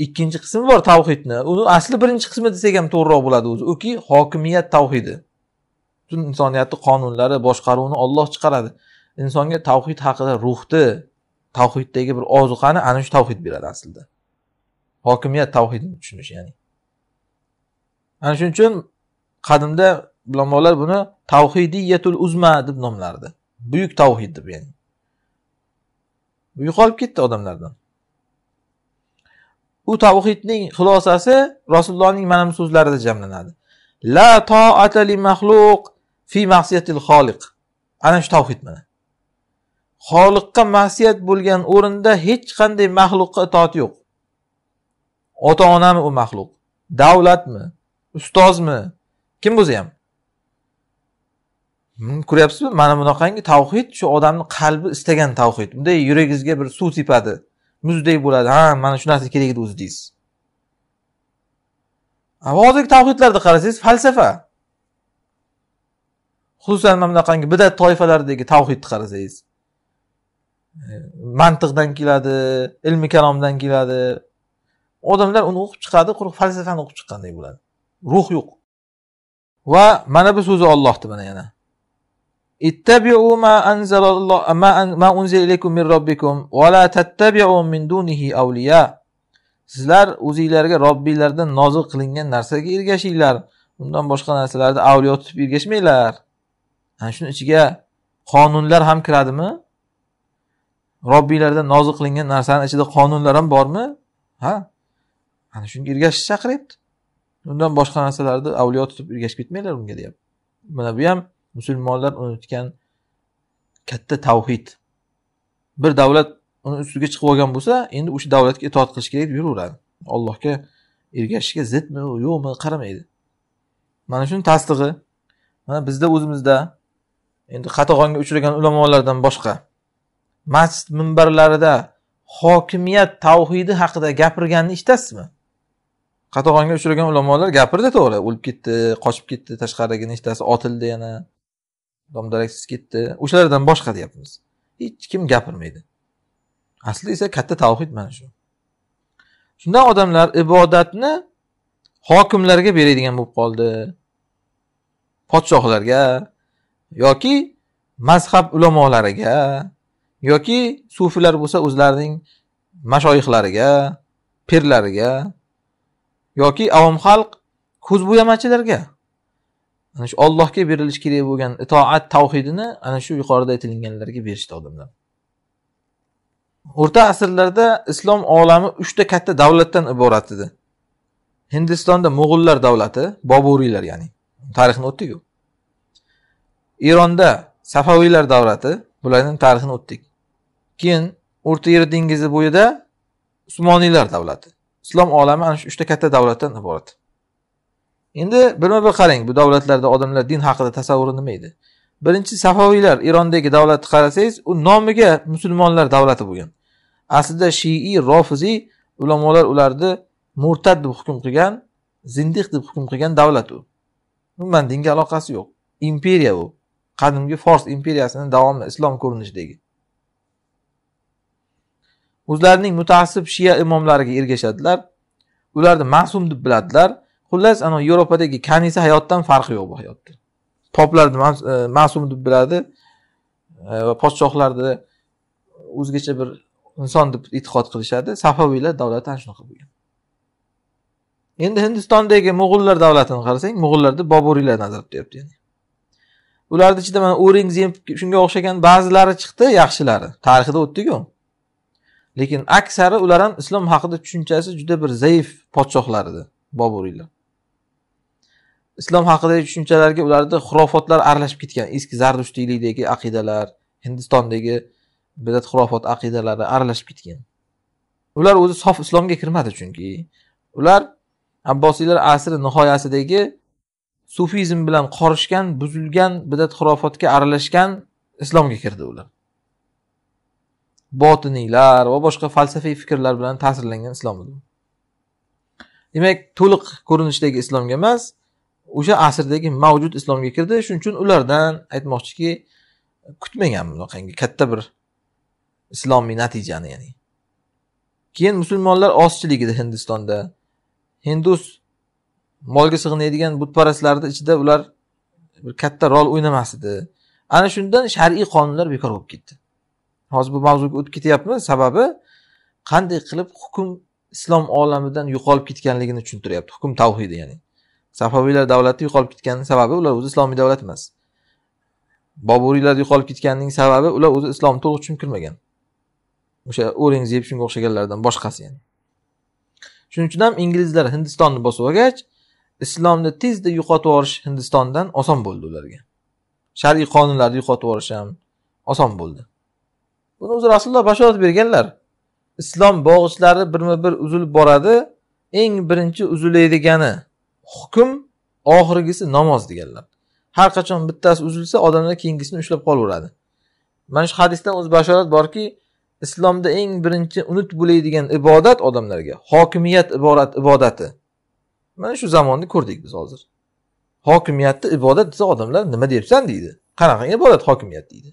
ikkinchi qismi bor tavhidni uni asli birinchi qismi desak ham to'g'riroq bo'ladi o'zi uki hokimiyat tavhidi butun insoniyatni qonunlari boshqaruvini olloh chiqaradi insonga tavhid haqida ruhni tavhiddagi bir ozuqani ana shu tavhid beradi aslida hokimiyat tavhidini tushunish ya'ni ana shuning uchun qadimda ulamolar buni tavhidiyatul uzma deb nomlardi buyuk tavhid deb ya'ni yo'qolib ketdi odamlardan u tavhidning xulosasi rasulullohning mana bu so'zlarida jamlanadi la toata li maxluq fi masiyatil xoliq ana shu tavhid mana xoliqqa masiyat bo'lgan o'rinda hech qanday maxluqqa itoat yo'q ota onami u maxluq davlatmi ustozmi kim bo'lsa ham Hm, ko'ryapsizmi mana bunaqangi tavhid shu odamni qalbi istagan tavhid bunday yuragingizga bir suv tepadi muzdek bo'ladi ha mana shu narsa kerak edi o'zi deysiz hozirgi tavhidlarni qarasangiz falsafa xususan mana bunaqangi bidat toifalaridagi tavhidni qarasangiz mantiqdan keladi ilmi kalomdan keladi odamlar uni o'qib chiqadi quruq falsafani o'qib chiqqanday bo'ladi ruh yo'q va mana bu so'zi ollohni mana yana ittabi'u ma anzalalloh ma unzila ilaykum min robbikum va la tattabi'u min dunihi awliya. Sizlar o'zingizlarga robbinglardan nozil qilingan narsaga ergashinglar. Undan boshqa narsalarni avliyo tutib ergashmanglar. Ana shuning ichiga qonunlar ham kiradimi? Robbinglardan nozil qilingan narsaning ichida qonunlar ham bormi? Ha? Ana shunga ergashishni chaqiryapti. Undan boshqa narsalarni avliyo tutib ergashib ketmanglar unga deyapti. Mana bu ham musulmonlar unutgan katta tavhid bir davlat uni ustiga chiqib olgan bo'lsa endi o'sha davlatga itoat qilish kerak deb yuraveradi allohga ergashishga zidmi yo'qmi qaramaydi mana shuni tasdig'i mana bizda o'zimizda endi qatag'onga uchragan ulamolardan boshqa masjid minbarlarida hokimiyat tavhidi haqida gapirganni eshitasizmi qatag'onga uchragan ulamolar gapirdi to'g'ri o'lib ketdi qochib ketdi tashqariga nechtasi otildi yana daraksiz ketdi o'shalardan boshqa deyapmiz hech kim gapirmaydi asli esa katta tavhid mana shu shundan odamlar ibodatni hokimlarga beradigan bo'lib qoldi podshohlarga yoki mazhab ulamolariga yoki sufilar bo'lsa o'zlarining mashoyihlariga pirlariga yoki avom xalq ko'zbo'yamachilarga ana shu Allohga berilishi kerak bo'lgan itoat tavhidini ana shu yuqorida aytilganlarga berishdi odamlar o'rta asrlarda islom olami uchta katta davlatdan iborat edi hindistonda mo'g'ullar davlati boburiylar ya'ni tarixini o'tdik-ku eronda safaviylar davlati bularning tarixini o'tdik keyin o'rta yer dengizi bo'yida usmoniylar davlati islom olami ana shu uchta katta davlatdan iborat endi birma bir qarang bu davlatlarda odamlar din haqida tasavvuri nima edi birinchi safoviylar irondagi davlatni qarasangiz u nomiga musulmonlar davlati bo'lgan aslida shiiy rofiziy ulamolar ularni murtad deb hukm qilgan zindiq deb hukm qilgan davlat u umuman dinga aloqasi yo'q imperiya u qadimgi fors imperiyasini davomi islom ko'rinishidagi o'zlarining mutaassib shia imomlariga ergashadilar ularni ma'sum deb biladilar xullas ana yevropadagi kanisa hayotdan farqi yo'q bu hayotda poplarni e, ma'sum deb biladi e, va podshohlarni o'zgacha bir inson deb e'tiqod qilishadi safaviylar davlati ana shunaqa bo'lgan endi hindistondagi mo'g'ullar davlatini qarasang mo'g'ullarda boburiylar nazarda tutyapti ya'ni ularni ichida mana o'ring shunga o'xshagan ba'zilari chiqdi yaxshilari tarixida o'tdiku lekin aksari ular ham islom haqida tushunchasi juda bir zaif podshohlar edi boburiylar islom haqidagi tushunchalarga ularda xurofotlar aralashib ketgan eski zardushtiylikdagi aqidalar hindistondagi bidat xurofot aqidalari aralashib ketgan ular o'zi sof islomga kirmadi chunki ular abbosiylar asri nihoyasidagi sufizm bilan qorishgan buzilgan bidat xurofotga aralashgan islomga kirdi ular botiniylar va boshqa falsafiy fikrlar bilan ta'sirlangan islom demak to'liq ko'rinishdagi islomga emas o'sha asrdagi mavjud islomga kirdi shuning uchun ulardan aytmoqchiki kutmagan bunaqangi katta bir islomiy natijani ya'ni keyin musulmonlar edi hindistonda hindus molga sig'inadigan butparastlarni ichida ular bir katta rol o'ynamas edi ana shundan shar'iy qonunlar bekor bo'lib ketdi hozir bu mavzuga o'tib ketyapmiz sababi qanday qilib hukm islom olamidan yo'qolib ketganligini tushuntiryapti hukm tavhidi ya'ni safaviylar davlati yo'qolib ketganining sababi ular o'zi islomiy davlat emas boburiylar yo'qolib ketganining sababi ular o'zi islomni to'liq tushunib kirmagan o'sha o'rengzeb shunga o'xshaganlardan boshqasi ya'ni shuning uchun ham inglizlar hindistonni bosib olgach islomni tezda yo'qotib yuborish hindistondan oson bo'ldi ularga shar'iy qonunlarni yo'qotib yuborish ham oson bo'ldi buni o'zi rasululloh bashorat berganlar islom bog'ichlari birma bir uzilib boradi eng birinchi uziladigani hukm oxirgisi namoz deganlar har qachon bittasi uzilsa odamlar keyingisini ushlab qolaveradi mana shu hadisdan o'zi bashorat borki islomda eng birinchi unut bo'laydigan ibodat odamlarga hokimiyat iborat ibodati mana shu zamonni ko'rdik biz hozir hokimiyatni ibodat desa odamlar nima deyapsan deydi qanaqa ibodat hokimiyat deydi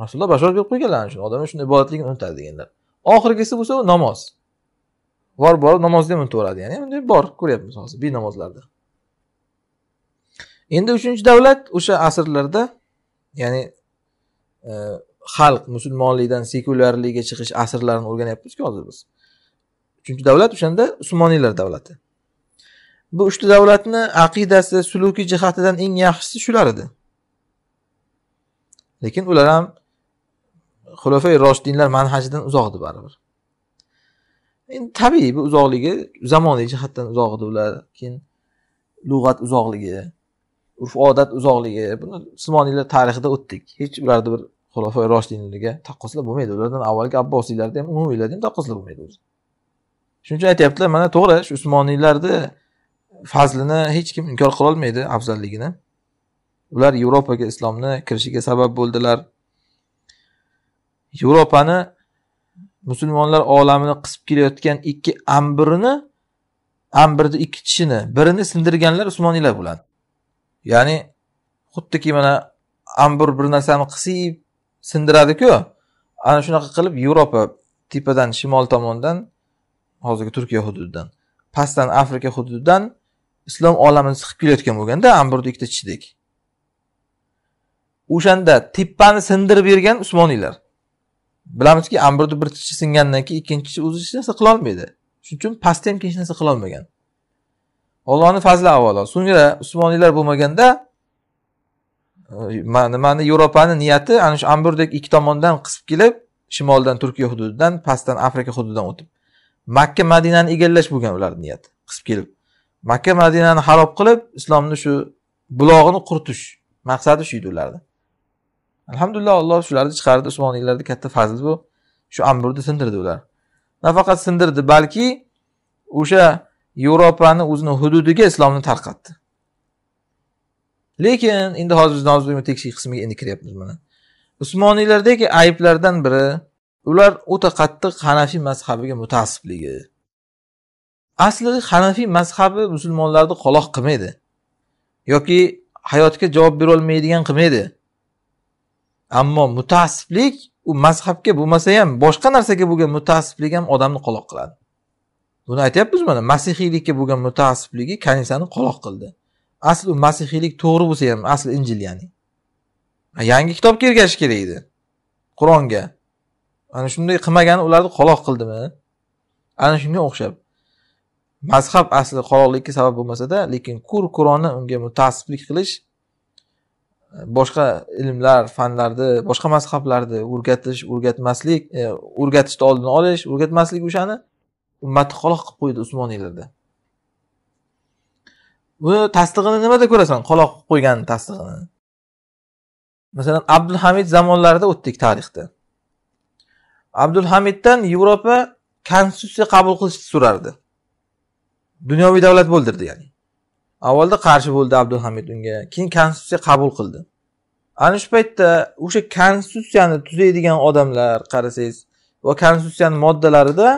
rasululloh bashorat berib qo'yganlar shuni odamlar shuni ibodatligini unutadi deganlar oxirgisi bo'lsa u namoz bor borib namozni ham unutaveradi ya'ni unday bor ko'ryapmiz hozir namozlarda endi uchinchi davlat o'sha asrlarda ya'ni e, xalq musulmonlikdan sekulyarlikka chiqish asrlarini o'rganyapmizku hozir biz uchinchi davlat o'shanda usmoniylar davlati bu uchta davlatni aqidasi sulukiy jihatidan eng yaxshisi shular edi lekin ular ham xulofai roshidinlar manhajidan uzoqdi baribir endi tabiiy bu uzoqligi zamoniy jihatdan uzoq edi ular keyin lug'at uzoqligi urf odat uzoqligi buni musulmoniylar tarixida o'tdik hech ularni bir xulofa roshidinlarga taqqoslab bo'lmaydi ulardan avvalgi abbosiylarda ham umumiylarda ham taqqoslab bo'lmaydi o'zi shuning uchun aytyaptilar mana to'g'ri shu usmoniylarni fazlini hech kim inkor qilolmaydi afzalligini ular yevropaga islomni kirishiga sabab bo'ldilar yevropani musulmonlar olamini qisib kelayotgan ikki ambirini ambirni ikki tishini birini sindirganlar usmoniylar bo'ladi ya'ni xuddiki mana ambir bir narsani qisib sindiradiku ana shunaqa qilib yevropa tepadan shimol tomondan hozirgi turkiya hududidan pastdan afrika hududidan islom olamini siqib kelayotgan bo'lganda ambirni ikkita tishdek o'shanda tepani sindirib bergan usmoniylar bilamizki ambrni bir tishi singandan keyin ikkinchi kishi o'zi hech narsa qilolmaydi shuning uchun pastda ham hech narsa qilolmagan ollohni fazli avvalo so'ngra usmoniylar bo'lmaganda nimani e, yevropani niyati ana shu amburdek ikki tomondan qisib kelib shimoldan turkiya hududidan pastdan afrika hududidan o'tib makka madinani egallash bo'lgan ularni niyati qisib kelib makka madinani harob qilib islomni shu bulog'ini quritish maqsadi shu edi ularni alhamdulillah alloh shularni chiqardi usmoniylarni katta fazli bu shu amburni sindirdi ular nafaqat sindirdi balki o'sha yevropani o'zini hududiga islomni tarqatdi lekin endi hozir biz nozuliy tekshirish qismiga endi kiryapmiz mana usmoniylardagi ayblardan biri ular o'ta qattiq hanafiy mazhabiga mutaassibligi asli hanafiy mazhabi musulmonlarni qoloq qilmaydi yoki hayotga javob berolmaydigan qilmaydi ammo mutaassiblik u mazhabga bo'lmasa ham boshqa narsaga bo'lgan mutaassiblik ham odamni qoloq qiladi buni aytyapmiz mana masihiylikka bo'lgan mutaassibligi kanisani qoloq qildi asli u masihiylik to'g'ri bo'lsa ham asli injil ya'ni yangi kitobga ergashish kerak edi qur'onga ana shunday qilmagani ularni qoloq qildimi ana shunga o'xshab mazhab asli qoloqlikka sabab bo'lmasada lekin kur qur'onni unga mutaassiblik qilish boshqa ilmlar fanlarni boshqa mazhablarni o'rgatish o'rgatmaslik e, o'rgatishni oldini olish o'rgatmaslik o'shani ummatni qilib qo'ydi usmoniylarda buni tasdig'ini nimada ko'rasan qoloq qilib qo'yganini tasdig'ini masalan abdulhamid zamonlarida o'tdik tarixda abdulhamiddan yevropa konstitutsiya qabul qilishni so'rardi dunyoviy davlat bo'ldirdi ya'ni avvalda qarshi bo'ldi abduhamid unga keyin konstitutsiya qabul qildi ana shu paytda o'sha konstitutsiyani tuzaydigan odamlar qarasangiz va konstitutsiyani moddalarida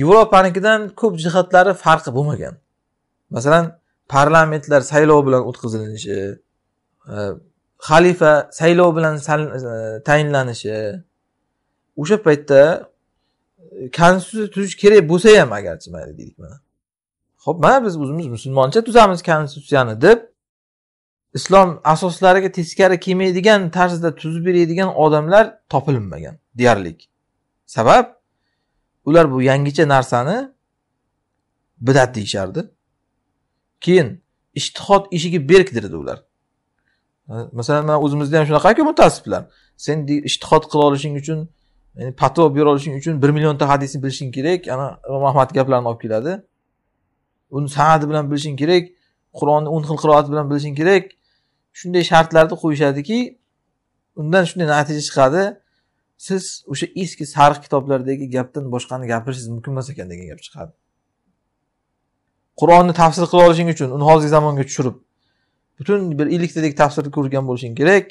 yevropanikidan ko'p jihatlari farqi bo'lmagan masalan parlamentlar saylov bilan o'tkazilishi e, xalifa saylov bilan e, tayinlanishi o'sha paytda e, konstitutsiya tuzish kerak bo'lsa ham agarchi mayli deylik mana ho'p mana biz o'zimiz musulmoncha tuzamiz konstitutsiyani deb islom asoslariga teskari kelmaydigan tarzda tuzib beradigan odamlar topilinmagan deyarli sabab ular bu yangicha narsani bidat deyishardi keyin ishtihod eshigi berkdirdi ular masalan mana o'zimizda ham shunaqaku mutassiblar sen ishtihod qila olishing uchun patvo bera olishing uchun bir millionta hadisni bilishing kerak ana imom ahmad gaplarini olib keladi uni san'ati bilan bilishing kerak qur'onni o'n xil qiroat bilan bilishing kerak shunday shartlarni qo'yishadiki undan shunday natija chiqadi siz o'sha eski sariq kitoblardagi gapdan boshqani gapirishingiz mumkin emas ekan degan gap chiqadi qur'onni tafsir qila olishing uchun uni hozirgi zamonga tushirib butun bir elliktadagi tafsirni ko'rgan bo'lishing kerak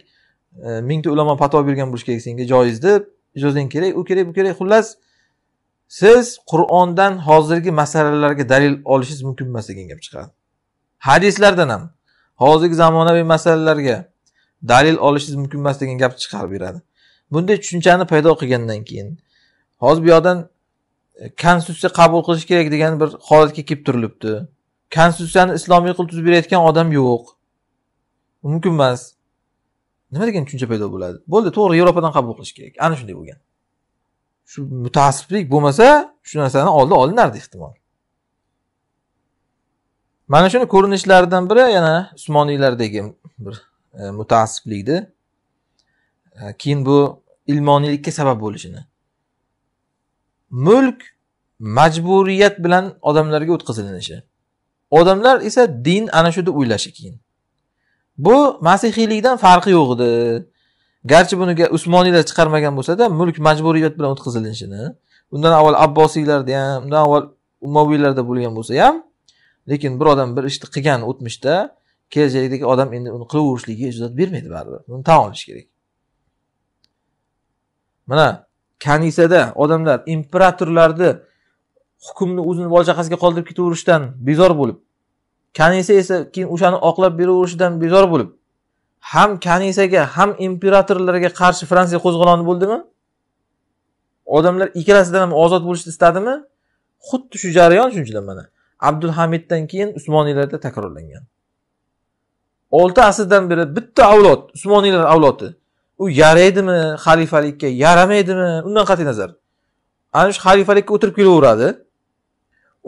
e, mingta ulamo fatvo bergan bo'lishi kerak senga joiz deb ijozang kerak u kerak bu kerak xullas siz qur'ondan hozirgi masalalarga dalil olishingiz mumkin emas degan gap chiqadi hadislardan ham hozirgi zamonaviy masalalarga dalil olishingiz mumkin emas degan gap chiqarib beradi bunday tushunchani paydo qilgandan keyin hozir bu yoqdan e, konstitutsiya qabul qilish kerak degan bir holatga kelib turilibdi konstitutsiyani islomiy qilib tuzib berayotgan odam yo'q mumkin emas nima degan tushuncha paydo bo'ladi bo'ldi to'g'ri yevropadan qabul qilish kerak ana shunday bo'lgan shu mutaassiblik bo'lmasa shu narsani oldi olinardi ehtimol mana shuni ko'rinishlaridan biri yana usmoniylardagi bir e, mutaassiblikni e, keyin bu ilmoniylikka sabab bo'lishini mulk majburiyat bilan odamlarga o'tkazilinishi odamlar esa din ana shu deb o'ylashi keyin bu masihiylikdan farqi yo'q edi garchi buniga usmoniylar chiqarmagan bo'lsada mulk majburiyat bilan o'tkazilishini undan avval abbosiylarda ham undan avval umaviylarda bo'lgan bo'lsa ham lekin bir odam bir ishni qilgan o'tmishda kelajakdagi odam endi uni qilaverishligiga ijozat bermaydi baribir buni tan olish kerak mana kanisada odamlar imperatorlarni hukmni o'zini bola chaqasiga qoldirib ketaverishdan bezor bo'lib kanisa esa keyin o'shani oqlab beraverishidan bezor bo'lib ham kanisaga ham imperatorlarga qarshi fransiya qo'zg'oloni bo'ldimi odamlar ikkalasidan ham ozod bo'lishni istadimi xuddi shu jarayon shunchalar mana abdulhamiddan keyin usmoniylarda takrorlangan olti asrdan beri bitta avlod usmoniylar avlodi u yaraydimi xalifalikka yaramaydimi undan qat'iy nazar ana shu xalifalikka o'tirib kelaveradi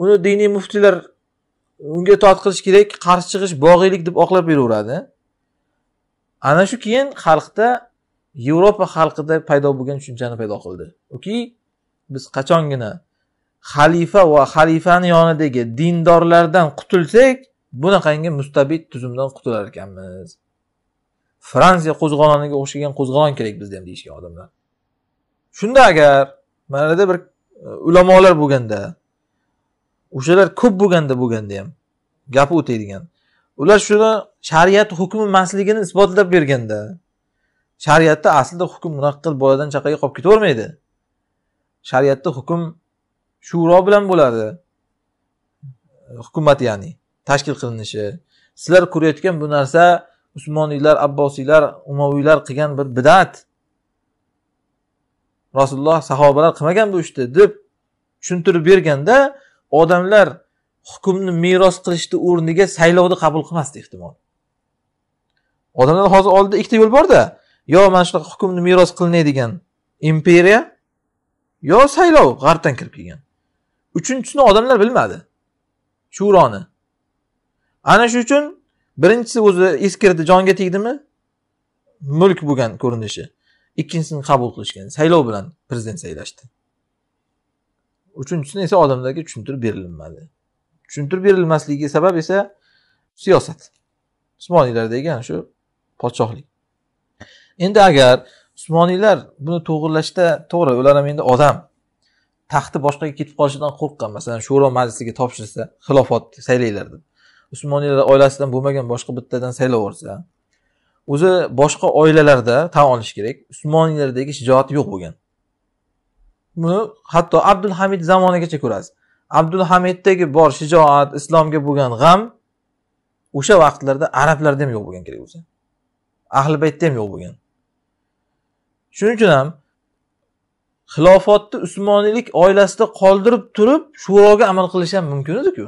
uni diniy muftiylar unga itoat qilish kerak qarshi chiqish bog'iylik deb oqlab beraveradi ana shu keyin xalqda yevropa xalqida paydo bo'lgan tushunchani paydo qildi uki biz qachongina xalifa va xalifani yonidagi dindorlardan qutulsak bunaqangi mustabid tuzumdan qutular ekanmiz fransiya qo'zg'oloniga o'xshagan qo'zg'olon kerak bizda ham deyishgan odamlar shunda agar manada bir e, ulamolar bo'lganda o'shalar ko'p bo'lganda bo'lganda ham gapi o'tadigan ular shuni shariat hukmi emasligini isbotlab berganda shariatda aslida hukm bunaqa qilib boladan chaqaga qolib ketavermaydi shariatda hukm shuro bilan bo'ladi hukumat ya'ni tashkil qilinishi sizlar ko'rayotgan bu narsa usmoniylar abbosiylar umaviylar qilgan bir bidat rasululloh sahobalar qilmagan bu ishni deb tushuntirib berganda odamlar hukmni meros qilishni o'rniga saylovni qabul qilmasdi ehtimol odamlar hozir oldida ikkita yo'l borda yo mana shunaqa hukmni meros qilinadigan imperiya yo saylov g'arbdan kirib kelgan uchinchisini odamlar bilmadi shuroni ana shu uchun birinchisi o'zi eskirdi jonga tegdimi mulk bo'lgan ko'rinishi ikkinchisini qabul qilishgan saylov bilan prezident saylashdi uchinchisini esa odamlarga tushuntirib berilmadi tushuntirib berilmasligi sabab esa siyosat usmoniylardagi ana shu podshohlik endi agar usmoniylar buni to'g'irlashda to'g'ri ular ham endi odam taxti boshqaga ketib qolishidan qo'rqqan masalan sho'ro majlisiga topshirsa xilofot saylanglar deb usmoniylar oilasidan bo'lmagan boshqa bittadan saylaversa o'zi boshqa oilalarda tan olish kerak usmoniylardagi shijoat yo'q bo'lgan buni hatto abdul hamid zamonigacha ko'rasiz abdulhamiddagi hamiddagi bor shijoat islomga bo'lgan g'am o'sha vaqtlarda arablarda ham yo'q bo'lgan kerak bo'lsa ahli baytda ham yo'q bo'lgan shuning uchun ham xilofotni usmoniylik oilasida qoldirib turib shuroga amal qilish ham mumkin ediku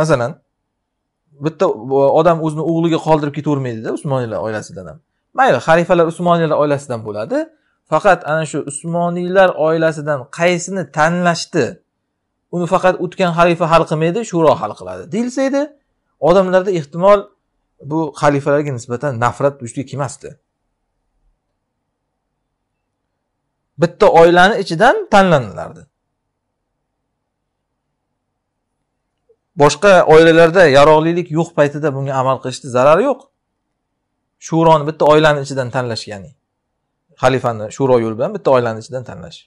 masalan bitta odam o'zini o'g'liga qoldirib ketavermaydida usmoniylar oilasidan ham mayli xalifalar usmoniylar oilasidan bo'ladi faqat ana shu usmoniylar oilasidan qaysini tanlashni uni faqat o'tgan xalifa hal qilmaydi shuro hal qiladi deyilsa edi odamlarda ehtimol bu xalifalarga nisbatan nafrat vujudga kelmasdi bitta oilani ichidan tanlanilardi boshqa oilalarda yaroqlilik yo'q paytida bunga amal qilishni zarari yo'q shuroni bitta oilani ichidan tanlash ya'ni xalifani shuro yo'li bilan bitta oilani ichidan tanlash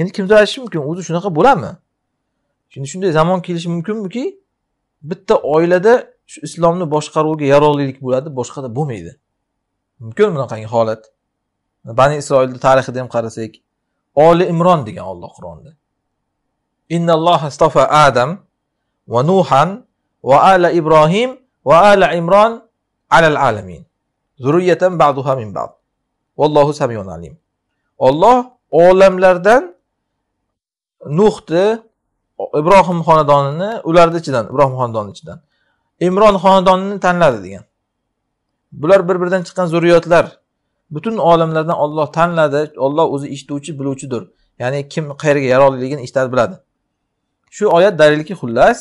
endi kimdir aytishi mumkin o'zi shunaqa bo'ladimi shunda shunday zamon kelishi mumkinmiki, bitta oilada shu islomni boshqaruvga yaroqlilik bo'ladi, boshqada bo'lmaydi. Mumkin bunaqangi holat. Bani Isroilni tarixida ham qarasak, Oli Imron degan Alloh Qur'onda. innalloh astofa Adam va Nuhan va ala Ibrohim va ala Imron alal alamin. Zurriyatan ba'duha min ba'd. Vallohu samiyun alim. Alloh olamlardan Nuhni ibrohim xonadonini ularni ichidan ibrohim xonadoni ichidan imron xonadonini tanladi degan bular bir biridan chiqqan zurriyotlar butun olamlardan olloh tanladi olloh o'zi eshituvchi biluvchidir ya'ni kim qayerga yaroqliligini eshitadi biladi shu oyat dalilki xullas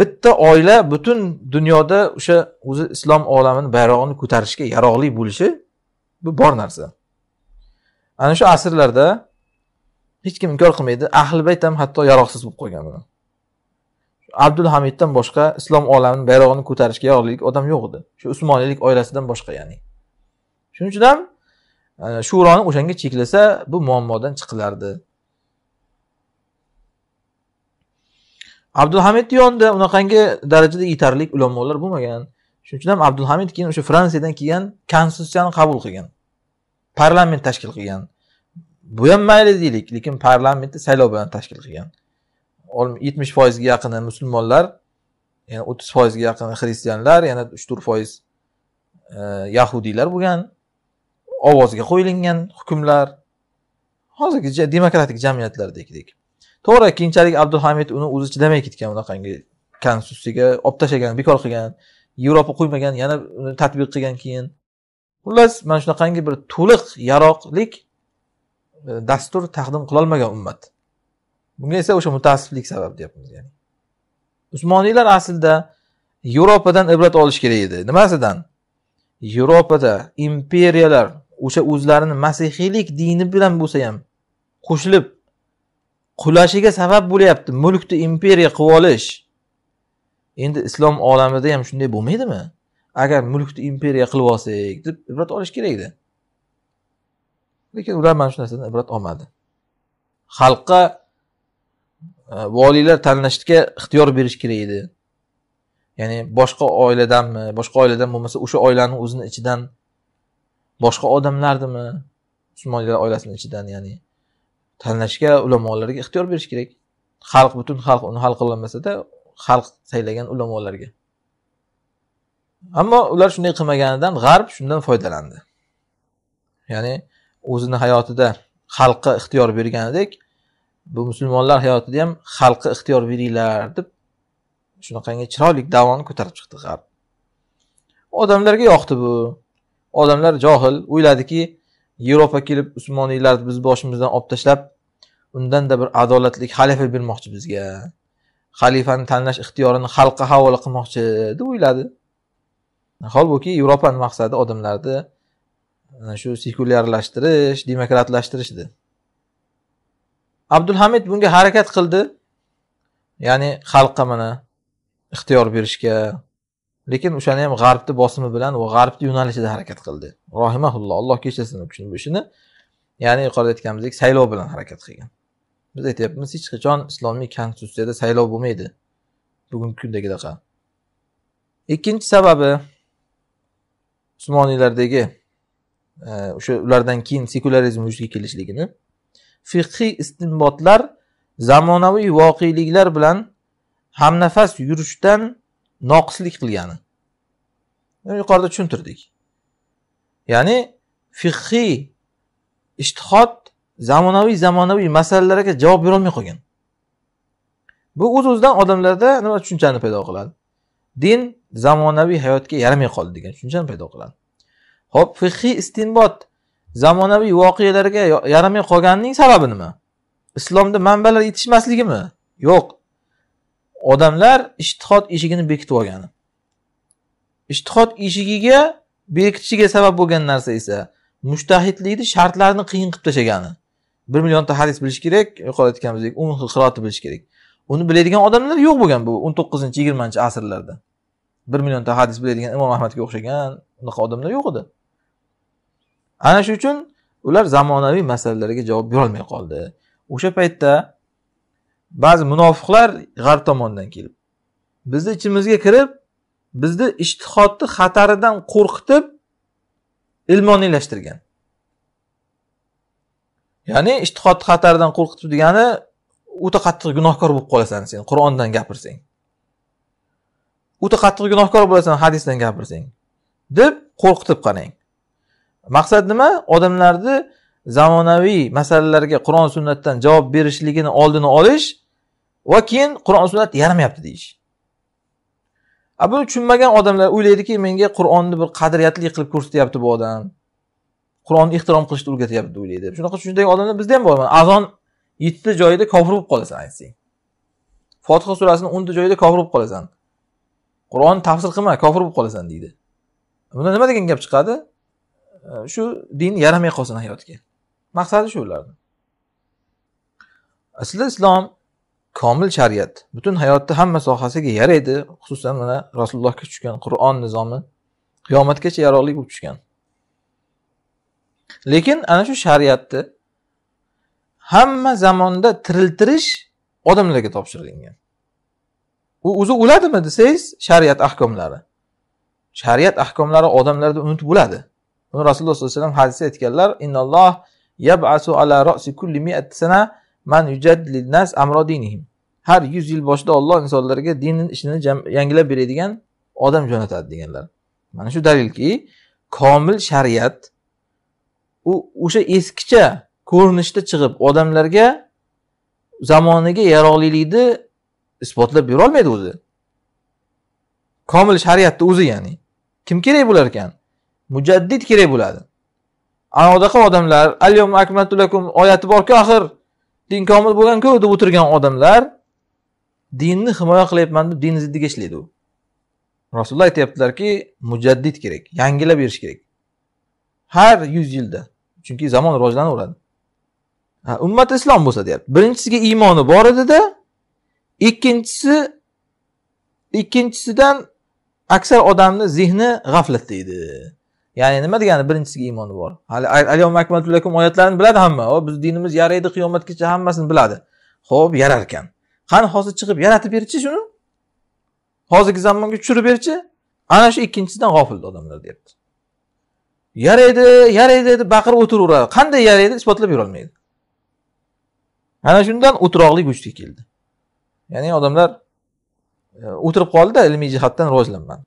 bitta oila butun dunyoda o'sha o'zi islom olamini bayrog'ini ko'tarishga yaroqli bo'lishi bu bor narsa ana shu asrlarda hech kim inkor qilmaydi ahli bayt ham hatto yaroqsiz bo'lib qolgan bilan abdul hamiddan boshqa islom olamini bayrog'ini ko'tarishga yorlik odam yo'q edi shu usmoniylik oilasidan boshqa ya'ni shuning uchun ham e, shuroni o'shanga cheklasa bu muammodan chiqilardi abdulhamid yonida unaqangi darajada yetarli ulamolar bo'lmagan shuning uchun ham abdulhamid keyin o'sha fransiyadan kelgan konstitutsiyani qabul qilgan parlament tashkil qilgan bu ham mayli deylik lekin parlamentni saylov bilan tashkil qilgan yetmish foizga yaqini musulmonlar yana o'ttiz foizga yaqini xristianlar yana uch to'rt foiz e, yahudiylar bo'lgan ovozga qo'yilgan hukmlar hozirgi demokratik jamiyatlardagidek to'g'ri keyinchalik abdulhamid uni o'zi chidamay ketgan unaqangi konstitutsiyaga olib tashlagan bekor qilgan yevropa qo'ymagan yana uni tadbiq qilgan keyin xullas mana shunaqangi bir to'liq yaroqlik E, dastur taqdim qilolmagan ummat bunga esa o'sha mutaassiflik sabab deyapmiz ya'ni usmoniylar aslida yevropadan ibrat olish kerak edi nimasidan yevropada imperiyalar o'sha o'zlarini masihiylik dini bilan bo'lsa ham qo'shilib qulashiga sabab bo'lyapti mulkni imperiya qilib olish endi islom olamida ham shunday bo'lmaydimi agar mulkni imperiya qilib olsak deb ibrat olish kerak edi lekin ular mana shu narsadan ibrat olmadi xalqqa e, voliylar tanlashga ixtiyor berish kerak edi ya'ni boshqa oiladanmi boshqa oiladan bo'lmasa o'sha oilani o'zini ichidan boshqa odamlardimi musulmonlar oilasini ichidan ya'ni tanlashga ulamolarga ixtiyor berish kerak xalq butun xalq uni hal qilolmasada xalq saylagan ulamolarga ammo ular shunday qilmaganidan g'arb shundan foydalandi ya'ni o'zini hayotida xalqqa ixtiyor berganidek bu musulmonlar hayotida ham xalqqa ixtiyor beringlar deb shunaqangi chiroyli davoni ko'tarib chiqdi g'arb odamlarga yoqdi bu odamlar johil o'yladiki yevropa kelib usmoniylarni biz boshimizdan olib tashlab undanda bir adolatli xalifa bermoqchi bizga xalifani tanlash ixtiyorini xalqqa havola qilmoqchi deb o'yladi holbuki yevropani maqsadi odamlarni shu sekulyarlashtirish demokratlashtirish edi abdulhamid bunga harakat qildi ya'ni xalqqa mana ixtiyor berishga lekin o'shani ham g'arbni bosimi bilan va g'arbni yo'nalishida harakat qildi rohimaulloh alloh kechirsin u kishini bu ishini ya'ni yuqorida aytganimizdek saylov bilan harakat qilgan biz aytyapmiz hech qachon islomiy konstitutsiyada saylov bo'lmaydi bugungi kundagidaqa ikkinchi sababi usmoniylardagi o'sha ulardan keyin sekularizm vujudga kelishligini fiqhiy istinbotlar zamonaviy voqeliklar bilan hamnafas yurishdan noqislik qilgani yuqorida tushuntirdik ya'ni fiqhiy ishtihod zamonaviy zamonaviy masalalarga javob berolmay qolgan bu o'z o'zidan odamlarda nima tushunchani paydo qiladi din zamonaviy hayotga yaramay qoldi degan tushunchani paydo qiladi ho'p fihiy istinbot zamonaviy voqealarga yaramay qolganining sababi nima? Islomda manbalar yetishmasligimi? Yo'q. Odamlar ishtihod eshigini bekitib olgani. ishtihod eshigiga bekitishiga sabab bo'lgan narsa esa mushtahidlikni shartlarini qiyin qilib tashlagani. bir millionta hadis bilish kerak, yuqorida aytganimizdek, o'n xil qiroatni bilish kerak. Uni biladigan odamlar yo'q bo'lgan bu o'n to'qqizinchi yigirmanchi asrlarda. bir millionta hadis biladigan Imom Ahmadga o'xshagan, unaqa odamlar yo'q edi ana shu uchun ular zamonaviy masalalarga javob berolmay qoldi o'sha paytda ba'zi munofiqlar g'arb tomondan kelib bizni ichimizga kirib bizni ishtihodni xataridan qo'rqitib ilmoniylashtirgan ya'ni ishtihodni xataridan qo'rqitib degani o'ta qattiq gunohkor bo'lib qolasan sen qur'ondan gapirsang o'ta qattiq gunohkor bo'lasan hadisdan gapirsang deb qo'rqitib qarang maqsad nima odamlarni zamonaviy masalalarga qur'on sunnatdan javob berishligini oldini olish va keyin qur'on sunnat yaramayapti deyish a buni tushunmagan odamlar o'ylaydiki menga qur'onni bir qadriyatli qilib ko'rsatyapti bu odam qur'onni ehtirom qilishni o'rgatyapti o'ylaydi shunaqa shunday odamlar bizda ham bor azon yettita joyida kofir bo'lib qolasan aytsang fotiha surasini o'nta joyida kofir bo'lib qolasan qur'onni tafsir qilma kofir bo'lib qolasan deydi bunda nima degan gap chiqadi shu din yaramay qolsin hayotga maqsadi shu ularni aslida islom komil shariat butun hayotni hamma sohasiga yaraydi xususan mana rasulullohga tushgan qur'on nizomi qiyomatgacha yaroqli bo'lib tushgan lekin ana shu shariatni hamma zamonda tiriltirish odamlarga topshirilgan u o'zi o'ladimi desangiz shariat ahkomlari shariat ahkomlari odamlarda unutib bo'ladi buni rasululloh sollallohu alayhi vasallam hadisda aytganlar innalloh yabasu ala ro'si kulli mi'at sana man yujadlil nas amro dinihim har yuz yil boshida olloh insonlarga din ishini yangilab beradigan odam jo'natadi deganlar mana shu dalilki komil shariat u o'sha eskicha ko'rinishda chiqib odamlarga zamoniga yaroqlilikni isbotlab berolmaydi o'zi komil shariatni o'zi ya'ni kim kerak bo'lar ekan mujaddid kerak bo'ladi ana anaqa odamlar akmatulakum oyati borku axir din komil bo'lganku deb o'tirgan odamlar dinni himoya qilyapman deb dinni ziddiga ishlaydi u rasululloh aytyaptilarki mujaddid kerak yangilab berish kerak har yuz yilda chunki zamon rivojlanaveradi ummat islom bo'lsa deyapti birinchisiga iymoni bor edida ikkinchisi ikkinchisidan aksar odamni zehni g'aflatda edi ya'ni nima degani birinchisiga iymoni bor hali oyatlarini biladi hamma o bizni dinimiz yaraydi qiyomatgacha hammasini biladi ho'p yarar ekan qani hozir chiqib yaratib berchi shuni hozirgi zamonga tushirib berchi ana shu ikkinchisidan g'ofil odamlar deyapti yaraydi yaraydi deb baqirib o'tiraveradi qanday yaraydi isbotlab yurolmaydi ana shundan o'tiroqlik vujudga keldi ya'ni odamlar E, o'tirib qoldida ilmiy jihatdan rivojlanmadi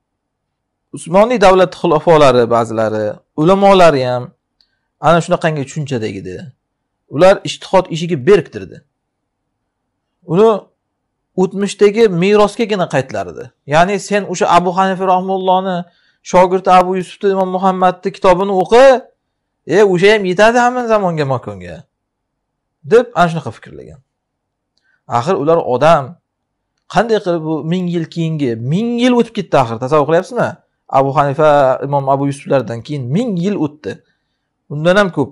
usmoniy davlati xulofolari ba'zilari ulamolari ham ana shunaqangi tushunchadagi edi ular ishtihod ishiga berkdirdi uni o'tmishdagi merosgagina qaytlardi ya'ni sen o'sha abu hanifa rahmullohni shogirdi abu yusufni imom muhammadni kitobini o'qi e o'sha ham yetadi hamma zamonga makonga deb ana shunaqa fikrlagan axir ular odam qanday qilib bu ming yil keyingi ming yil o'tib ketdi axir tasavvur qilyapsizmi abu hanifa imom abu yusuflardan keyin ming yil o'tdi undan ham ko'p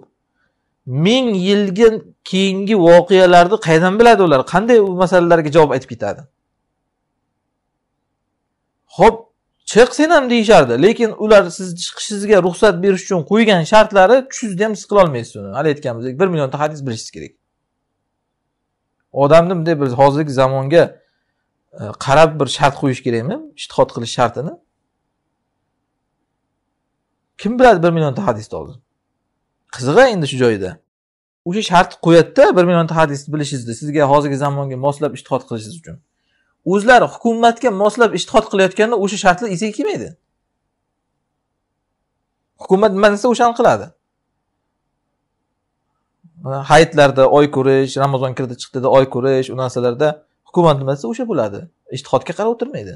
ming yilga keyingi voqealarni qayerdan biladi ular qanday u masalalarga javob aytib ketadi ho'p chiq sen ham deyishardi lekin ular siz chiqishingizga ruxsat berish uchun qo'ygan shartlari tushingizda ham his olmaysiz uni hali aytganimizdek bir millionta hadis bilishingiz kerak odamni bunday bir hozirgi zamonga Э, qarab bir shart qo'yish kerakmi ishtihod qilish shartini kim biladi bir millionta hadisni oldi qizig'i endi shu joyida o'sha shartni qo'yadida bir millionta hadisni bilishingizni sizga hozirgi zamonga moslab ishtihod qilishingiz uchun o'zlari hukumatga moslab ishtihod qilayotganda o'sha shartlar esiga kelmaydi hukumat nima desa o'shani qiladi hayitlarda oy ko'rish ramazon kirdi chiqdida oy ko'rish u narsalarda hukumat nima desa o'sha bo'ladi ishtihodga qarab o'tirmaydi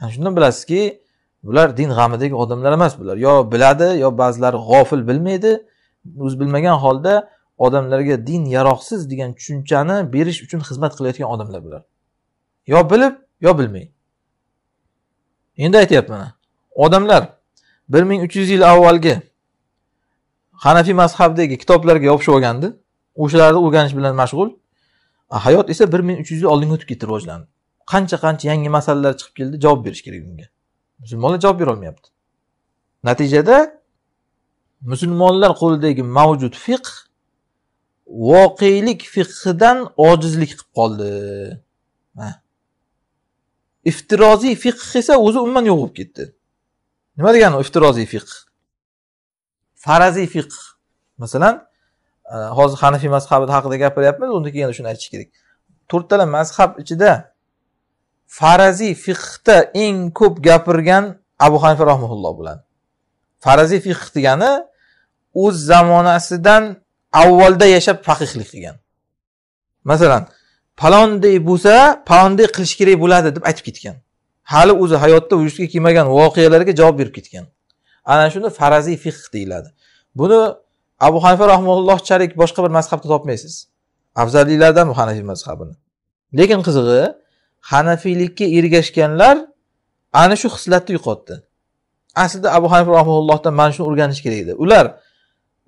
ana shundan bilasizki bular din g'amidagi odamlar emas bular yo biladi yo ba'zilari g'ofil bilmaydi o'zi bilmagan holda odamlarga din yaroqsiz degan tushunchani berish uchun xizmat qilayotgan odamlar bular yo bilib yo bilmay endi aytyapman odamlar bir ming uch yuz yil avvalgi hanafiy mazhabdagi kitoblarga yopishib olgandi o'shalarni o'rganish bilan mashg'ul hayot esa bir ming uch yuz yil oldinga o'tib ketdi rivojlandi qancha qancha yangi masalalar chiqib keldi javob berish kerak bunga musulmonlar javob berolmayapti natijada musulmonlar qo'lidagi mavjud fiqh voqelik fiqhidan ojizlik qilib qoldi iftiroziy fiqh esa o'zi umuman yo'q bo'lib ketdi nima degani u iftiroziy fiqh faraziy fiqh masalan Э, hozir hanafiy mazhabi haqida gapiryapmiz unda keyin shuni aytish kerak to'rttala mazhab ichida faraziy fiqhda eng ko'p gapirgan abu hanifa rahmaulloh bo'ladi faraziy fiqh degani o'z zamonasidan avvalda yashab faqihlik qilgan masalan palonday bo'lsa palonday qilish kerak bo'ladi deb aytib ketgan hali o'zi hayotda vujudga kelmagan voqealarga javob berib ketgan ana shuni faraziy fiqh deyiladi buni abu hanifa rahmaullohchalik boshqa bir mazhabda topmaysiz afzalliklardan bu hanafiy mazhabini lekin qizig'i hanafiylikka ergashganlar ana shu xislatni yo'qotdi aslida abu hanifa rahmaullohdan mana shuni o'rganish kerak edi ular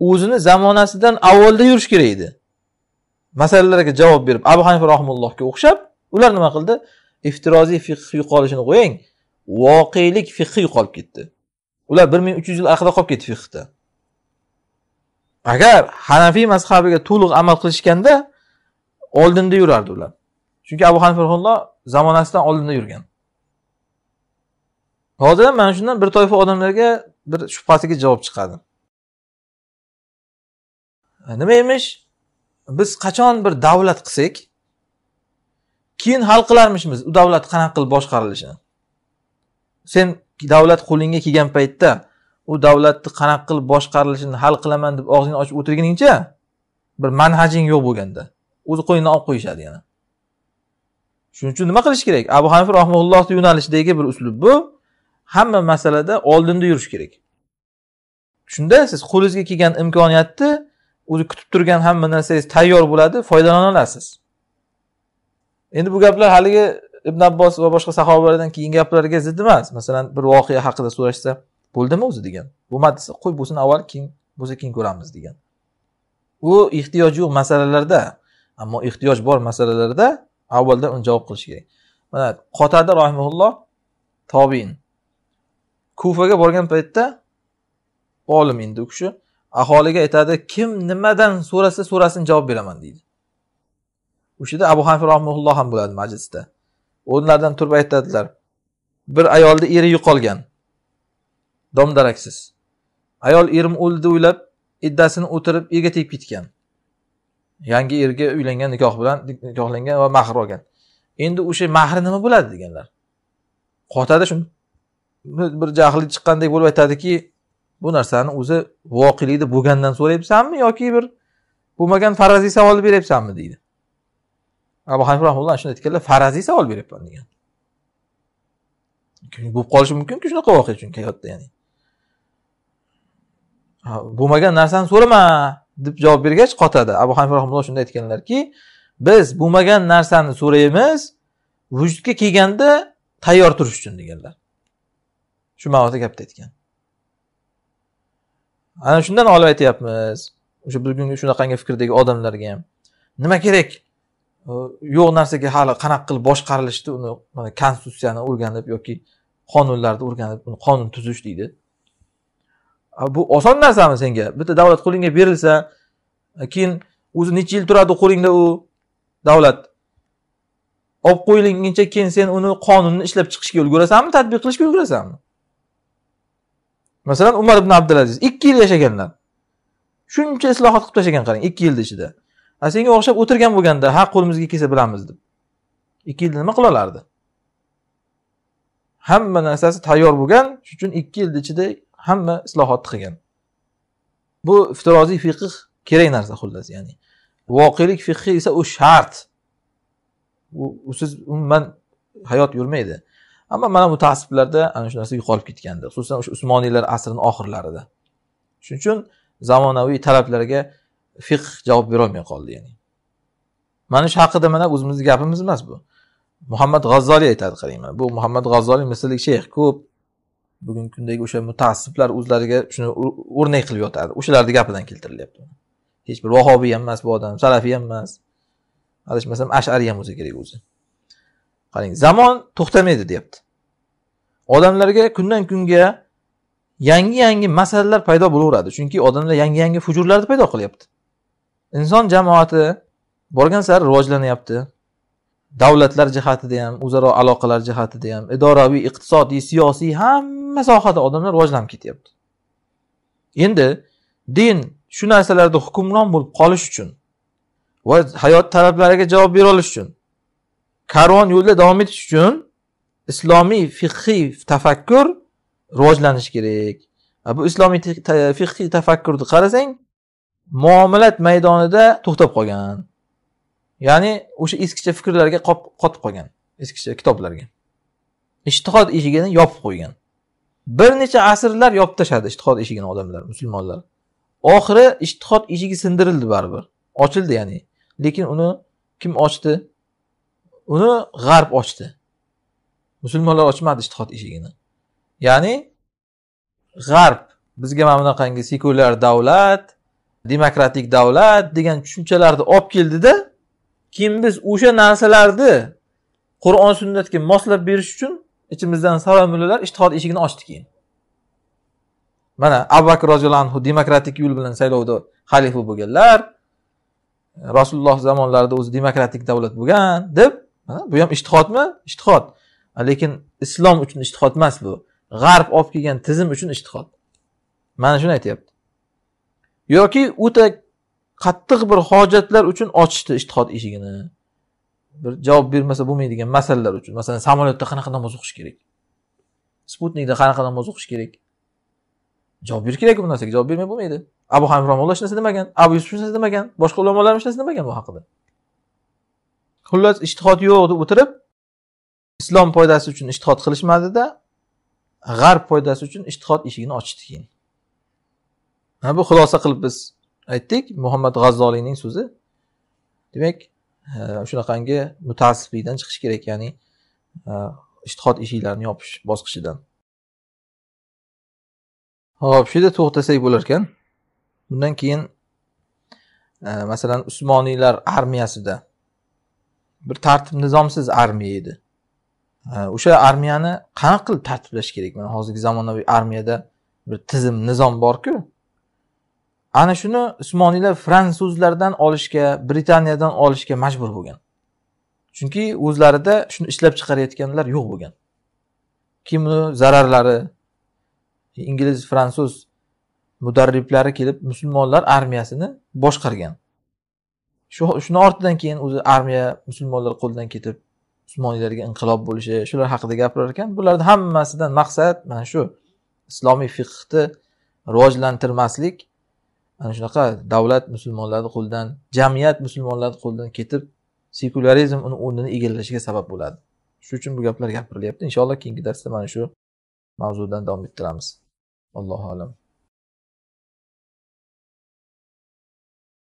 o'zini zamonasidan avvalda yurish kerak edi masalalarga javob berib abu hanifa rahmullohga o'xshab ular nima qildi iftiroziy fiqh yo'qolishini qo'ying voqelik fiqhi yo'qolib ketdi ular bir ming uch yuz yil orqada qolib ketdi fiqhda agar hanafiy mazhabiga to'liq amal qilishganda oldinda yurardi ular chunki abu hanifa rahimulloh zamonasidan oldinda yurgan hozir ham mana shundan bir toifa odamlarga bir shubhasiga javob chiqadi e, nima emish biz qachon bir davlat qilsak keyin hal qilarmishmiz u davlat qanaqa qilib boshqarilishini sen davlat qo'lingga kelgan paytda u davlatni qanaqa qilib boshqarilishini hal qilaman deb og'zingni ochib o'tirguningcha bir manhajing yo'q bo'lganda o'zi qo'lingdan olib qo'yishadi yana shuning uchun nima qilish kerak abu hanifa rahmaullohni yo'nalishidagi bir uslub bu hamma masalada oldinda yurish kerak shunda siz qo'lingizga kelgan imkoniyatni o'zi kutib turgan hamma narsangiz tayyor bo'ladi foydalana olasiz endi bu gaplar haligi ibn abbos va boshqa sahobalardan keyingi gaplarga zid emas masalan bir voqea haqida so'rashsa bo'ldimi o'zi degan bo'lmadi desa qo'y bo'lsin avval keyin bo'lsa keyin ko'ramiz degan u ehtiyoj yo'q masalalarda ammo ehtiyoj bor masalalarda avvaldan uni javob qilish kerak mana qotada rahimulloh tobin kufaga borgan paytda olim endi u kishi aholiga aytadi kim nimadan so'rasa so'rasin javob beraman deydi o'shada abu hanifa rahmaulloh ham bo'ladi majlisda o'rnlaridan turib aytadilar bir ayolni eri yo'qolgan dom daraksiz ayol erim o'ldi o'ylab iddasini o'tirib erga tegib ketgan yangi erga uylangan nikoh bilan nikohlangan va mahr olgan endi o'sha mahri nima bo'ladi deganlar qotadi shuni bir jahli chiqqandek bo'lib aytadiki bu narsani o'zi voqelikda bo'lgandan so'rayapsanmi yoki bir bo'lmagan faraziy savol beryapsanmi deydi abu hanifa rahulloh shunday aytganlar faraziy savol beryapman degan bo'lib qolishi mumkinku shunaqa voqea chunki hayotda ya'ni bo'lmagan narsani so'rama deb javob bergach qotadi abu hanifa rahimulloh shunday aytganlarki biz bo'lmagan narsani so'raymiz vujudga kelganda tayyor turish uchun deganlar shu ma'noda gapni aytgan ana shundan olib aytyapmiz o'sha bugungi shunaqangi fikrdagi odamlarga ham nima kerak yo'q narsaga hali qanaqa qilib boshqarilishni uni konstitutsiyani o'rganib yoki qonunlarni o'rganib uni qonun tuzish deydi bu oson narsami senga bitta davlat qo'lingga berilsa keyin o'zi necha yil turadi qo'lingda u davlat olib qo'yilguncha keyin sen uni qonunni ishlab chiqishga ulgurasanmi tadbiq qilishga ulgurasanmi masalan umar ibn abdulaziz ikki yil yashaganlar shuncha islohot qilib tashlagan qarang ikki yilni ichida a senga o'xshab o'tirgan bo'lganda ha qo'limizga kelsa bilamiz deb ikki yilda nima qila olardi hamma narsasi tayyor bo'lgan shuning uchun ikki yilni ichida hamma islohotni qilgan bu iftiroziy fiqh kerak narsa xullas ya'ni voqelik fiqhi esa u shart usiz umuman hayot yurmaydi ammo mana mutaassiblarda ana shu narsa yo'qolib ketgandi xususan o'sha usmoniylar asrini oxirlarida shuning uchun zamonaviy talablarga fiqh javob berolmay qoldi ya'ni mana shu haqida mana o'zimizni gapimiz emas bu muhammad g'azzoliy aytadi qarang mana bu muhammad g'azzoliy misrlik shayx ko'p bugungi kundagi o'sha mutaassiblar o'zlariga shuni o'rnak qilib yotadi o'shalarni gapidan keltirilyapti hech bir vahobiy ham emas bu odam salafiy ham emas adashmasam ashariy ham bo'lsa kerak o'zi qarang zamon to'xtamaydi deyapti odamlarga kundan kunga yangi yangi masalalar paydo bo'laveradi chunki odamlar yangi yangi fujurlarni paydo qilyapti inson jamoati borgan sari rivojlanyapti davlatlar jihatida ham o'zaro aloqalar jihatida ham idoraviy iqtisodiy siyosiy hamma sohada odamlar rivojlanib ketyapti endi din shu narsalarda hukmron bo'lib qolish uchun va hayot talablariga javob bera olish uchun karvon yo'lida davom etish uchun islomiy fiqhiy tafakkur rivojlanishi kerak bu islomiy fiqhiy tafakkurni qarasang muomalat maydonida to'xtab qolgan ya'ni o'sha eskicha fikrlarga qotib qolgan eskicha kitoblarga ishtihod eshigini yopib qo'ygan bir necha asrlar yopib tashladi ishtihod eshigini odamlar musulmonlar oxiri ishtihod eshigi sindirildi baribir ochildi ya'ni lekin uni kim ochdi uni g'arb ochdi musulmonlar ochmadi ishtihod eshigini ya'ni g'arb bizga mana bunaqangi sekulyar davlat demokratik davlat degan tushunchalarni olib keldida keyin biz o'sha narsalarni qur'on sunnatga moslab berish uchun ichimizdan salom mullalar ishtihod eshigini ochdi keyin mana abu bakr roziyallohu anhu demokratik yo'l bilan saylovda xalifa bo'lganlar rasululloh zamonlarida o'zi demokratik davlat bo'lgan deb bu ham ishtihodmi ishtihod lekin islom uchun ishtihod emas bu g'arb olib kelgan tizim uchun ishtihod mana shuni aytyapti yoki o'ta qattiq bir hojatlar uchun ochishdi ishtihod eshigini bir javob bermasa bo'lmaydigan masalalar uchun masalan samolyotda qanaqa namoz o'qish kerak sputnikda qanaqa namoz o'qish kerak javob berish kerak bu narsaga javob bermay bo'lmaydi abu hanif rahmulloh hech narsa demagan abu yusuf hech narsa demagan boshqa ulamolar hech narsa demagan bu haqida xullas ishtihod yo'q deb o'tirib islom foydasi uchun ishtihod qilishmadida g'arb foydasi uchun ishtihod eshigini ochishdi keyin mana bu xulosa qilib biz aytdik muhammad g'azzoliyning so'zi demak e, shunaqangi mutaassiflikdan chiqish kerak ya'ni e, ishtihod eshiklarini yopish bosqichidan ho'p shu yerda to'xtasak bo'larkan bundan keyin e, masalan usmoniylar armiyasida bir tartib nizomsiz armiya edi o'sha armiyani qanaqa qilib tartiblash kerak mana hozirgi zamonaviy armiyada bir tizim nizom borku ana shuni usmoniylar fransuzlardan olishga britaniyadan olishga majbur bo'lgan chunki o'zlarida shuni ishlab chiqarayotganlar yo'q bo'lgan keyin buni zararlari ingliz fransuz mudarriblari kelib musulmonlar armiyasini boshqargan shuni ortidan keyin o'zi armiya musulmonlar qo'lidan ketib usmoniylarga inqilob bo'lishi shular haqida gapirar ekan bularni hammasidan maqsad mana shu islomiy fiqhni rivojlantirmaslik ana shunaqa davlat musulmonlarni qo'lidan jamiyat musulmonlarni qo'lidan ketib sekularizm uni o'rnini egallashiga sabab bo'ladi shuning uchun bu gaplar gapirilyapti inshaalloh keyingi darsda mana shu mavzudan davom ettiramiz allohu alam